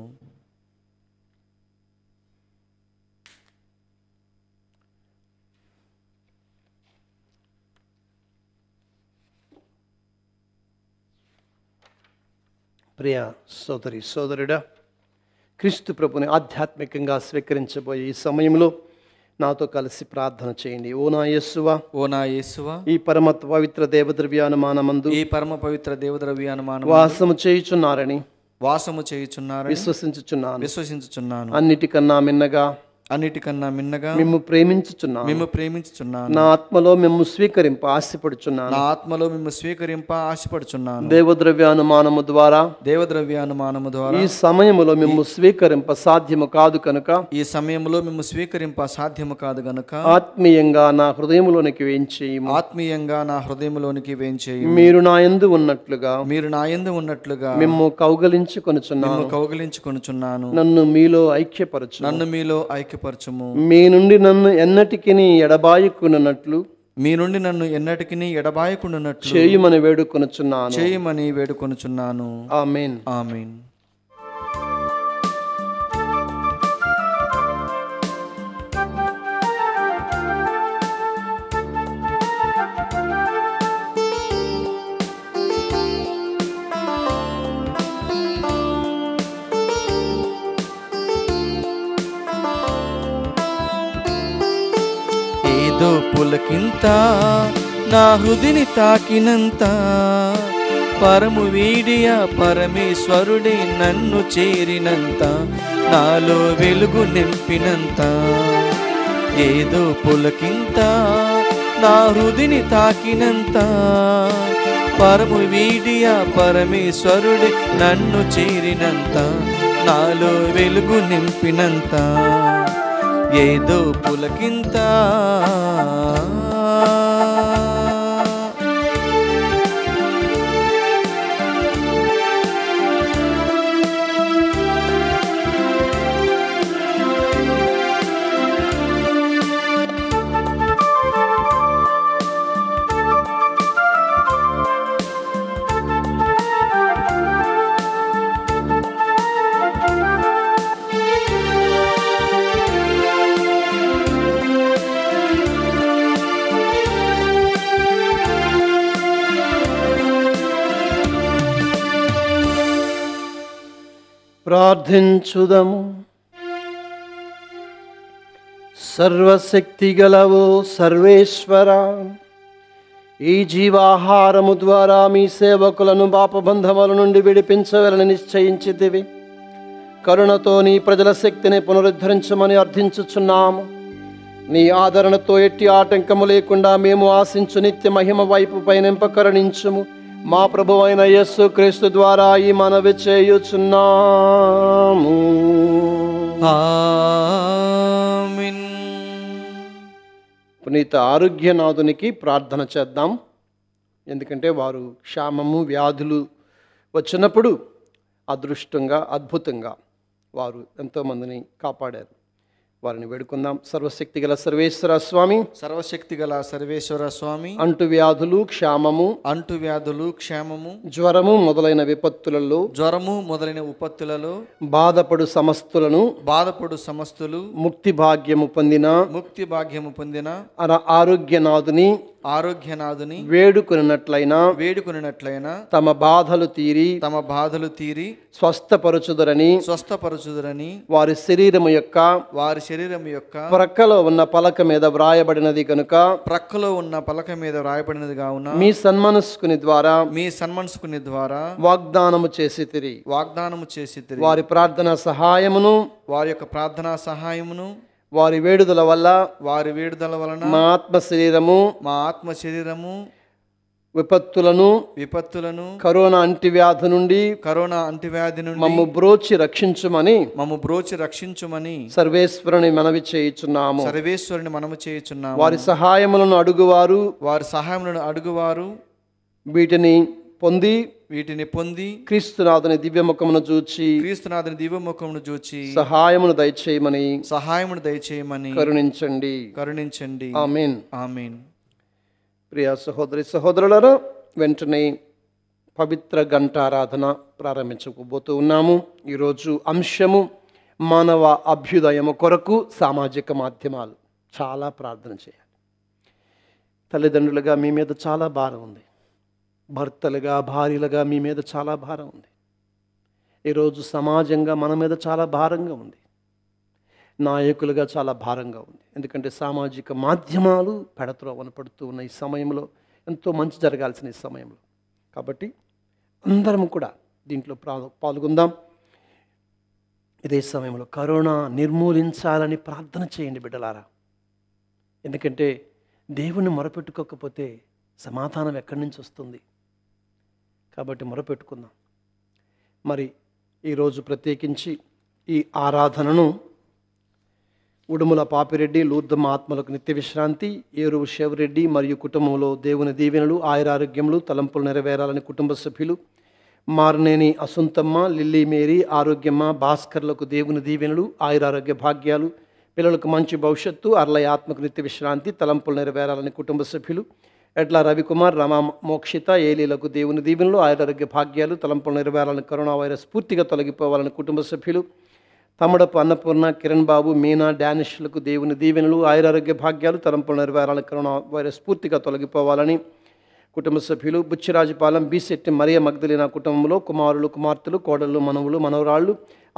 ప్రియ సోదరి సోదరుడా క్రీస్తు ప్రభుని ఆధ్యాత్మికంగా స్వీకరించబోయే ఈ సమయంలో నాతో కలిసి ప్రార్థన చేయండి ఓ నా యేసువా ఓ నా యేసువా ఈ పరమ పవిత్ర దేవద్రవ్యానుమానమందు ఈ పరమ పవిత్ర దేవద్రవ్యానుమానం వాసము చేయుచున్నారని వాసము చేయుచున్నారు విశ్వసించుచున్నాను విశ్వసించుచున్నాను అన్నిటికన్నా మిన్నగా అన్నిటికన్నా మిన్నగా మేము ప్రేమించుచున్నా మేము ప్రేమించుచున్నా నా ఆత్మలో మేము స్వీకరింప ఆశపడుచున్నా నా ఆత్మలో మేము స్వీకరింప ఆశపడుచున్నా దేవద్రవ్యానుమానము ద్వారా దేవద్రవ్యానుమానము ద్వారా ఈ సమయములో మేము స్వీకరింప సాధ్యము కాదు కనుక ఈ సమయంలో మేము స్వీకరింప సాధ్యము కాదు కనుక ఆత్మీయంగా నా హృదయంలోనికి వేయించేయము ఆత్మీయంగా నా హృదయంలోనికి వేయించేయి మీరు నా ఎందు ఉన్నట్లుగా మీరు నా ఎందు ఉన్నట్లుగా మేము కౌగలించుకొనుచున్నాను కౌగలించుకొనుచున్నాను నన్ను మీలో ఐక్యపరచు నన్ను మీలో ఐక్య ఐక్యపరచము మీ నుండి నన్ను ఎన్నటికిని ఎడబాయికున్నట్లు మీ నుండి నన్ను ఎన్నటికి ఎడబాయకుండా చేయమని వేడుకొనుచున్నాను చేయమని వేడుకొనుచున్నాను ఆమెన్ ఆమెన్ పులకింత నా హృదిని తాకినంత పరము వీడియ పరమేశ్వరుడే నన్ను చేరినంత నాలో వెలుగు నింపినంత ఏదో పులకింత నా హృదిని తాకినంత పరము వీడియ పరమేశ్వరుడే నన్ను చేరినంత నాలో వెలుగు నింపినంత ఏదో పులకింత ప్రార్థించుదము సర్వశక్తి గలవు సర్వేశ్వర ఈ జీవాహారము ద్వారా మీ సేవకులను పాపబంధముల నుండి విడిపించవలని నిశ్చయించితివి కరుణతో నీ ప్రజల శక్తిని పునరుద్ధరించమని అర్థించుచున్నాము నీ ఆదరణతో ఎట్టి ఆటంకము లేకుండా మేము ఆశించు నిత్య మహిమ వైపు పయనింపకరణించుము మా ప్రభు అయిన యస్సు క్రీస్తు ద్వారా ఈ మనవి చేయుచున్నాము పునీత ఆరోగ్యనాథునికి ప్రార్థన చేద్దాం ఎందుకంటే వారు క్షామము వ్యాధులు వచ్చినప్పుడు అదృష్టంగా అద్భుతంగా వారు ఎంతోమందిని కాపాడారు వారిని వేడుకుందాం సర్వశక్తి గల సర్వేశ్వర స్వామి సర్వశక్తి గల సర్వేశ్వర స్వామి అంటు వ్యాధులు క్షేమము అంటు వ్యాధులు క్షేమము జ్వరము మొదలైన విపత్తులలో జ్వరము మొదలైన విపత్తులలో బాధపడు సమస్తులను బాధపడు సమస్తులు ముక్తి భాగ్యము పొందిన ముక్తి భాగ్యము పొందిన ఆరోగ్యనాథుని ఆరోగ్యనాథుని వేడుకున్నట్లయినా వేడుకున్నట్లయినా తమ బాధలు తీరి తమ బాధలు తీరి స్వస్థపరచుదరని స్వస్థపరచుదరని వారి శరీరము యొక్క వారి శరీరం యొక్క ప్రక్కలో ఉన్న పలక మీద వ్రాయబడినది కనుక ప్రక్కలో ఉన్న పలక మీద వ్రాయబడినది కావున మీ సన్మనస్కుని ద్వారా మీ సన్మనస్కుని ద్వారా వాగ్దానము చేసి తిరిగి వాగ్దానము చేసి వారి ప్రార్థన సహాయమును వారి యొక్క ప్రార్థనా సహాయమును వారి వేడుదల వల్ల వారి వేడుదల వలన మా ఆత్మ శరీరము మా ఆత్మ శరీరము విపత్తులను విపత్తులను కరోనా అంటువ్యాధి నుండి కరోనా అంటువ్యాధి నుండి మమ్ము బ్రోచి రక్షించుమని మమ్ము బ్రోచి రక్షించుమని సర్వేశ్వరుని మనవి చేయుచున్నాము సర్వేశ్వరుని మనము చేయుచున్నాము వారి సహాయములను అడుగువారు వారి సహాయములను అడుగువారు వీటిని పొంది వీటిని పొంది క్రీస్తునాథుని దివ్యముఖమును చూచి క్రీస్తునాథుని దివ్యముఖమును చూచి సహాయమును దయచేయమని సహాయమును దయచేయమని కరుణించండి కరుణించండి ఆమెన్ ఆమెన్ ప్రియ సహోదరి సహోదరులను వెంటనే పవిత్ర ఆరాధన ప్రారంభించకపోతూ ఉన్నాము ఈరోజు అంశము మానవ అభ్యుదయము కొరకు సామాజిక మాధ్యమాలు చాలా ప్రార్థన చేయాలి తల్లిదండ్రులుగా మీ మీద చాలా భారం ఉంది భర్తలుగా భార్యలుగా మీ మీద చాలా భారం ఉంది ఈరోజు సమాజంగా మన మీద చాలా భారంగా ఉంది నాయకులుగా చాలా భారంగా ఉంది ఎందుకంటే సామాజిక మాధ్యమాలు పెడత్రోవన పడుతూ ఉన్న ఈ సమయంలో ఎంతో మంచి జరగాల్సిన ఈ సమయంలో కాబట్టి అందరం కూడా దీంట్లో పాల్గొందాం ఇదే సమయంలో కరోనా నిర్మూలించాలని ప్రార్థన చేయండి బిడ్డలారా ఎందుకంటే దేవుణ్ణి మొరపెట్టుకోకపోతే సమాధానం ఎక్కడి నుంచి వస్తుంది కాబట్టి మొరపెట్టుకుందాం మరి ఈరోజు ప్రత్యేకించి ఈ ఆరాధనను ఉడుముల పాపిరెడ్డి లూర్ధమ్మ ఆత్మలకు నిత్య విశ్రాంతి ఏరువు శివరెడ్డి మరియు కుటుంబంలో దేవుని దీవెనలు ఆయురారోగ్యములు తలంపులు నెరవేరాలని కుటుంబ సభ్యులు మారినేని అసుంతమ్మ లిల్లీ మేరీ ఆరోగ్యమ్మ భాస్కర్లకు దేవుని దీవెనలు ఆయురారోగ్య భాగ్యాలు పిల్లలకు మంచి భవిష్యత్తు అర్లయ ఆత్మకు నిత్య విశ్రాంతి తలంపులు నెరవేరాలని కుటుంబ సభ్యులు ఎట్లా రవికుమార్ రమా మోక్షిత ఏలీలకు దేవుని దీవెనలు ఆరోగ్య భాగ్యాలు తలంపులు నెరవేరాలని కరోనా వైరస్ పూర్తిగా తొలగిపోవాలని కుటుంబ సభ్యులు తమ్ముడపు అన్నపూర్ణ కిరణ్ బాబు మీనా డానిష్లకు దేవుని దీవెనలు ఆయురారోగ్య భాగ్యాలు తలంపులు నెరవేరాలని కరోనా వైరస్ పూర్తిగా తొలగిపోవాలని కుటుంబ సభ్యులు బుచ్చిరాజుపాలెం బిశెట్టి మరియ మగ్దలిన కుటుంబంలో కుమారులు కుమార్తెలు కోడళ్ళు మనవులు మనవరాళ్ళు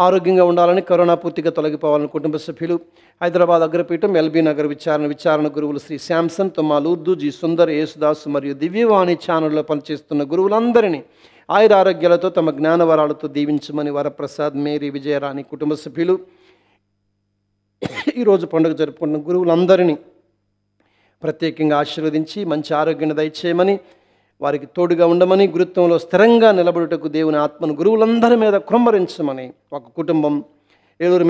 ఆరోగ్యంగా ఉండాలని కరోనా పూర్తిగా తొలగిపోవాలని కుటుంబ సభ్యులు హైదరాబాద్ అగ్రపీఠం ఎల్బీ నగర్ విచారణ విచారణ గురువులు శ్రీ శాంసన్ తుమాల్ ఉర్దూ జీ సుందర్ యేసుదాసు మరియు దివ్యవాణి ఛానల్లో పనిచేస్తున్న గురువులందరినీ ఆయుర ఆరోగ్యాలతో తమ జ్ఞానవరాలతో దీవించమని వరప్రసాద్ మేరీ విజయరాణి కుటుంబ సభ్యులు ఈరోజు పండుగ జరుపుకుంటున్న గురువులందరినీ ప్రత్యేకంగా ఆశీర్వదించి మంచి ఆరోగ్యాన్ని దయచేయమని వారికి తోడుగా ఉండమని గురుత్వంలో స్థిరంగా నిలబడుటకు దేవుని ఆత్మను గురువులందరి మీద కుమ్మరించమని ఒక కుటుంబం ఏలూరు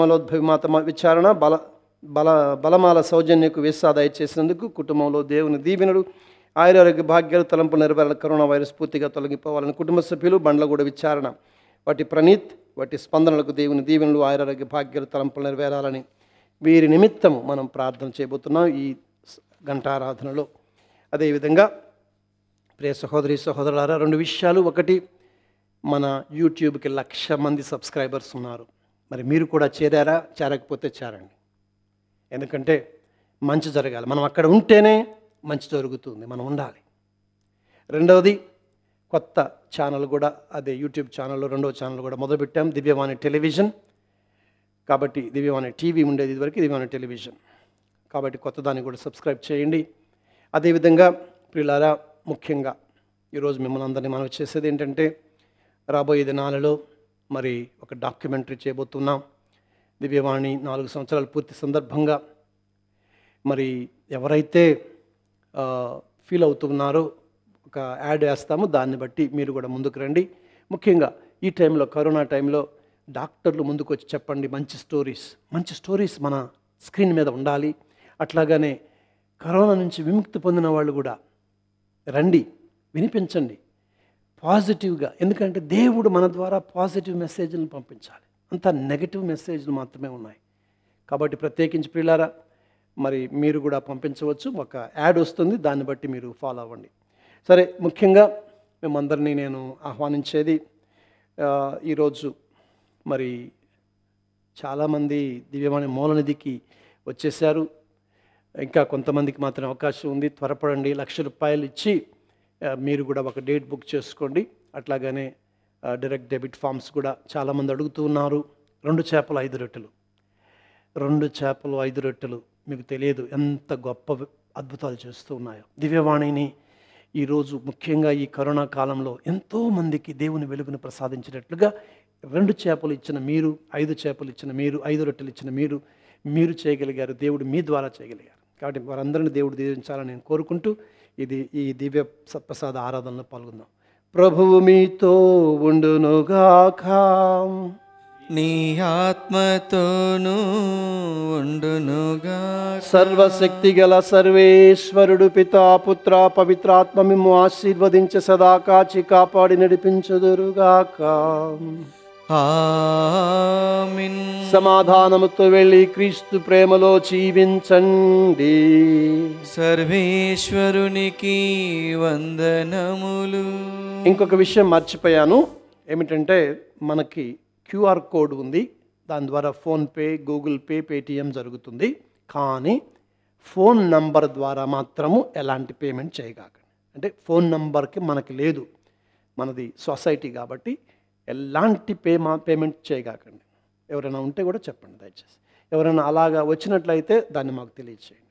మలోద్భవి మాత విచారణ బల బల బలమాల సౌజన్యకు వీసా దయచేసినందుకు కుటుంబంలో దేవుని దీవెనుడు ఆయురారోగ్య భాగ్యాలు తలంపు నిర్వహణ కరోనా వైరస్ పూర్తిగా తొలగిపోవాలని కుటుంబ సభ్యులు బండ్లగూడ విచారణ వాటి ప్రణీత్ వాటి స్పందనలకు దేవుని దీవెనలు ఆయురారోగ్య భాగ్యాలు తలంపులు నెరవేరాలని వీరి నిమిత్తము మనం ప్రార్థన చేయబోతున్నాం ఈ ఘంటారాధనలో అదేవిధంగా ప్రియ సహోదరి సహోదరులారా రెండు విషయాలు ఒకటి మన యూట్యూబ్కి లక్ష మంది సబ్స్క్రైబర్స్ ఉన్నారు మరి మీరు కూడా చేరారా చేరకపోతే చేరండి ఎందుకంటే మంచి జరగాలి మనం అక్కడ ఉంటేనే మంచి జరుగుతుంది మనం ఉండాలి రెండవది కొత్త ఛానల్ కూడా అదే యూట్యూబ్ ఛానల్ రెండవ ఛానల్ కూడా మొదలుపెట్టాం దివ్యవాణి టెలివిజన్ కాబట్టి దివ్యవాణి టీవీ ఉండేది ఇదివరకు దివ్యవాణి టెలివిజన్ కాబట్టి కొత్త దాన్ని కూడా సబ్స్క్రైబ్ చేయండి అదేవిధంగా ప్రిలారా ముఖ్యంగా ఈరోజు మిమ్మల్ని అందరినీ మనం చేసేది ఏంటంటే రాబోయే దినాలలో మరి ఒక డాక్యుమెంటరీ చేయబోతున్నాం దివ్యవాణి నాలుగు సంవత్సరాలు పూర్తి సందర్భంగా మరి ఎవరైతే ఫీల్ అవుతున్నారో ఒక యాడ్ వేస్తామో దాన్ని బట్టి మీరు కూడా ముందుకు రండి ముఖ్యంగా ఈ టైంలో కరోనా టైంలో డాక్టర్లు ముందుకు వచ్చి చెప్పండి మంచి స్టోరీస్ మంచి స్టోరీస్ మన స్క్రీన్ మీద ఉండాలి అట్లాగనే కరోనా నుంచి విముక్తి పొందిన వాళ్ళు కూడా రండి వినిపించండి పాజిటివ్గా ఎందుకంటే దేవుడు మన ద్వారా పాజిటివ్ మెసేజ్లను పంపించాలి అంత నెగిటివ్ మెసేజ్లు మాత్రమే ఉన్నాయి కాబట్టి ప్రత్యేకించి పిల్లారా మరి మీరు కూడా పంపించవచ్చు ఒక యాడ్ వస్తుంది దాన్ని బట్టి మీరు ఫాలో అవ్వండి సరే ముఖ్యంగా మేమందరినీ నేను ఆహ్వానించేది ఈరోజు మరి చాలామంది దివ్యమైన మూలనిధికి వచ్చేసారు ఇంకా కొంతమందికి మాత్రం అవకాశం ఉంది త్వరపడండి లక్ష రూపాయలు ఇచ్చి మీరు కూడా ఒక డేట్ బుక్ చేసుకోండి అట్లాగనే డైరెక్ట్ డెబిట్ ఫామ్స్ కూడా చాలామంది అడుగుతున్నారు రెండు చేపలు ఐదు రొట్టెలు రెండు చేపలు ఐదు రొట్టెలు మీకు తెలియదు ఎంత గొప్ప అద్భుతాలు చేస్తూ ఉన్నాయో దివ్యవాణిని ఈరోజు ముఖ్యంగా ఈ కరోనా కాలంలో ఎంతోమందికి దేవుని వెలుగును ప్రసాదించినట్లుగా రెండు చేపలు ఇచ్చిన మీరు ఐదు చేపలు ఇచ్చిన మీరు ఐదు రొట్టెలు ఇచ్చిన మీరు మీరు చేయగలిగారు దేవుడు మీ ద్వారా చేయగలిగారు కాబట్టి వారందరిని దేవుడు దీవించాలని నేను కోరుకుంటూ ఇది ఈ దివ్య సత్ప్రసాద ఆరాధనలో పాల్గొందాం ప్రభువు మీతో ఉండునుగాక నీ ఆత్మతోను ఉండునుగా సర్వశక్తి గల సర్వేశ్వరుడు పితా పుత్ర పవిత్రాత్మ మిమ్ము ఆశీర్వదించ సదాకాచి కాపాడి నడిపించుదురుగాక సమాధానముతో వెళ్ళి క్రీస్తు ప్రేమలో జీవించండి సర్వేశ్వరునికి వందనములు ఇంకొక విషయం మర్చిపోయాను ఏమిటంటే మనకి క్యూఆర్ కోడ్ ఉంది దాని ద్వారా ఫోన్పే గూగుల్ పే పేటిఎం జరుగుతుంది కానీ ఫోన్ నంబర్ ద్వారా మాత్రము ఎలాంటి పేమెంట్ చేయగాక అంటే ఫోన్ నంబర్కి మనకి లేదు మనది సొసైటీ కాబట్టి ఎలాంటి పే మా పేమెంట్ చేయగాకండి ఎవరైనా ఉంటే కూడా చెప్పండి దయచేసి ఎవరైనా అలాగా వచ్చినట్లయితే దాన్ని మాకు తెలియచేయండి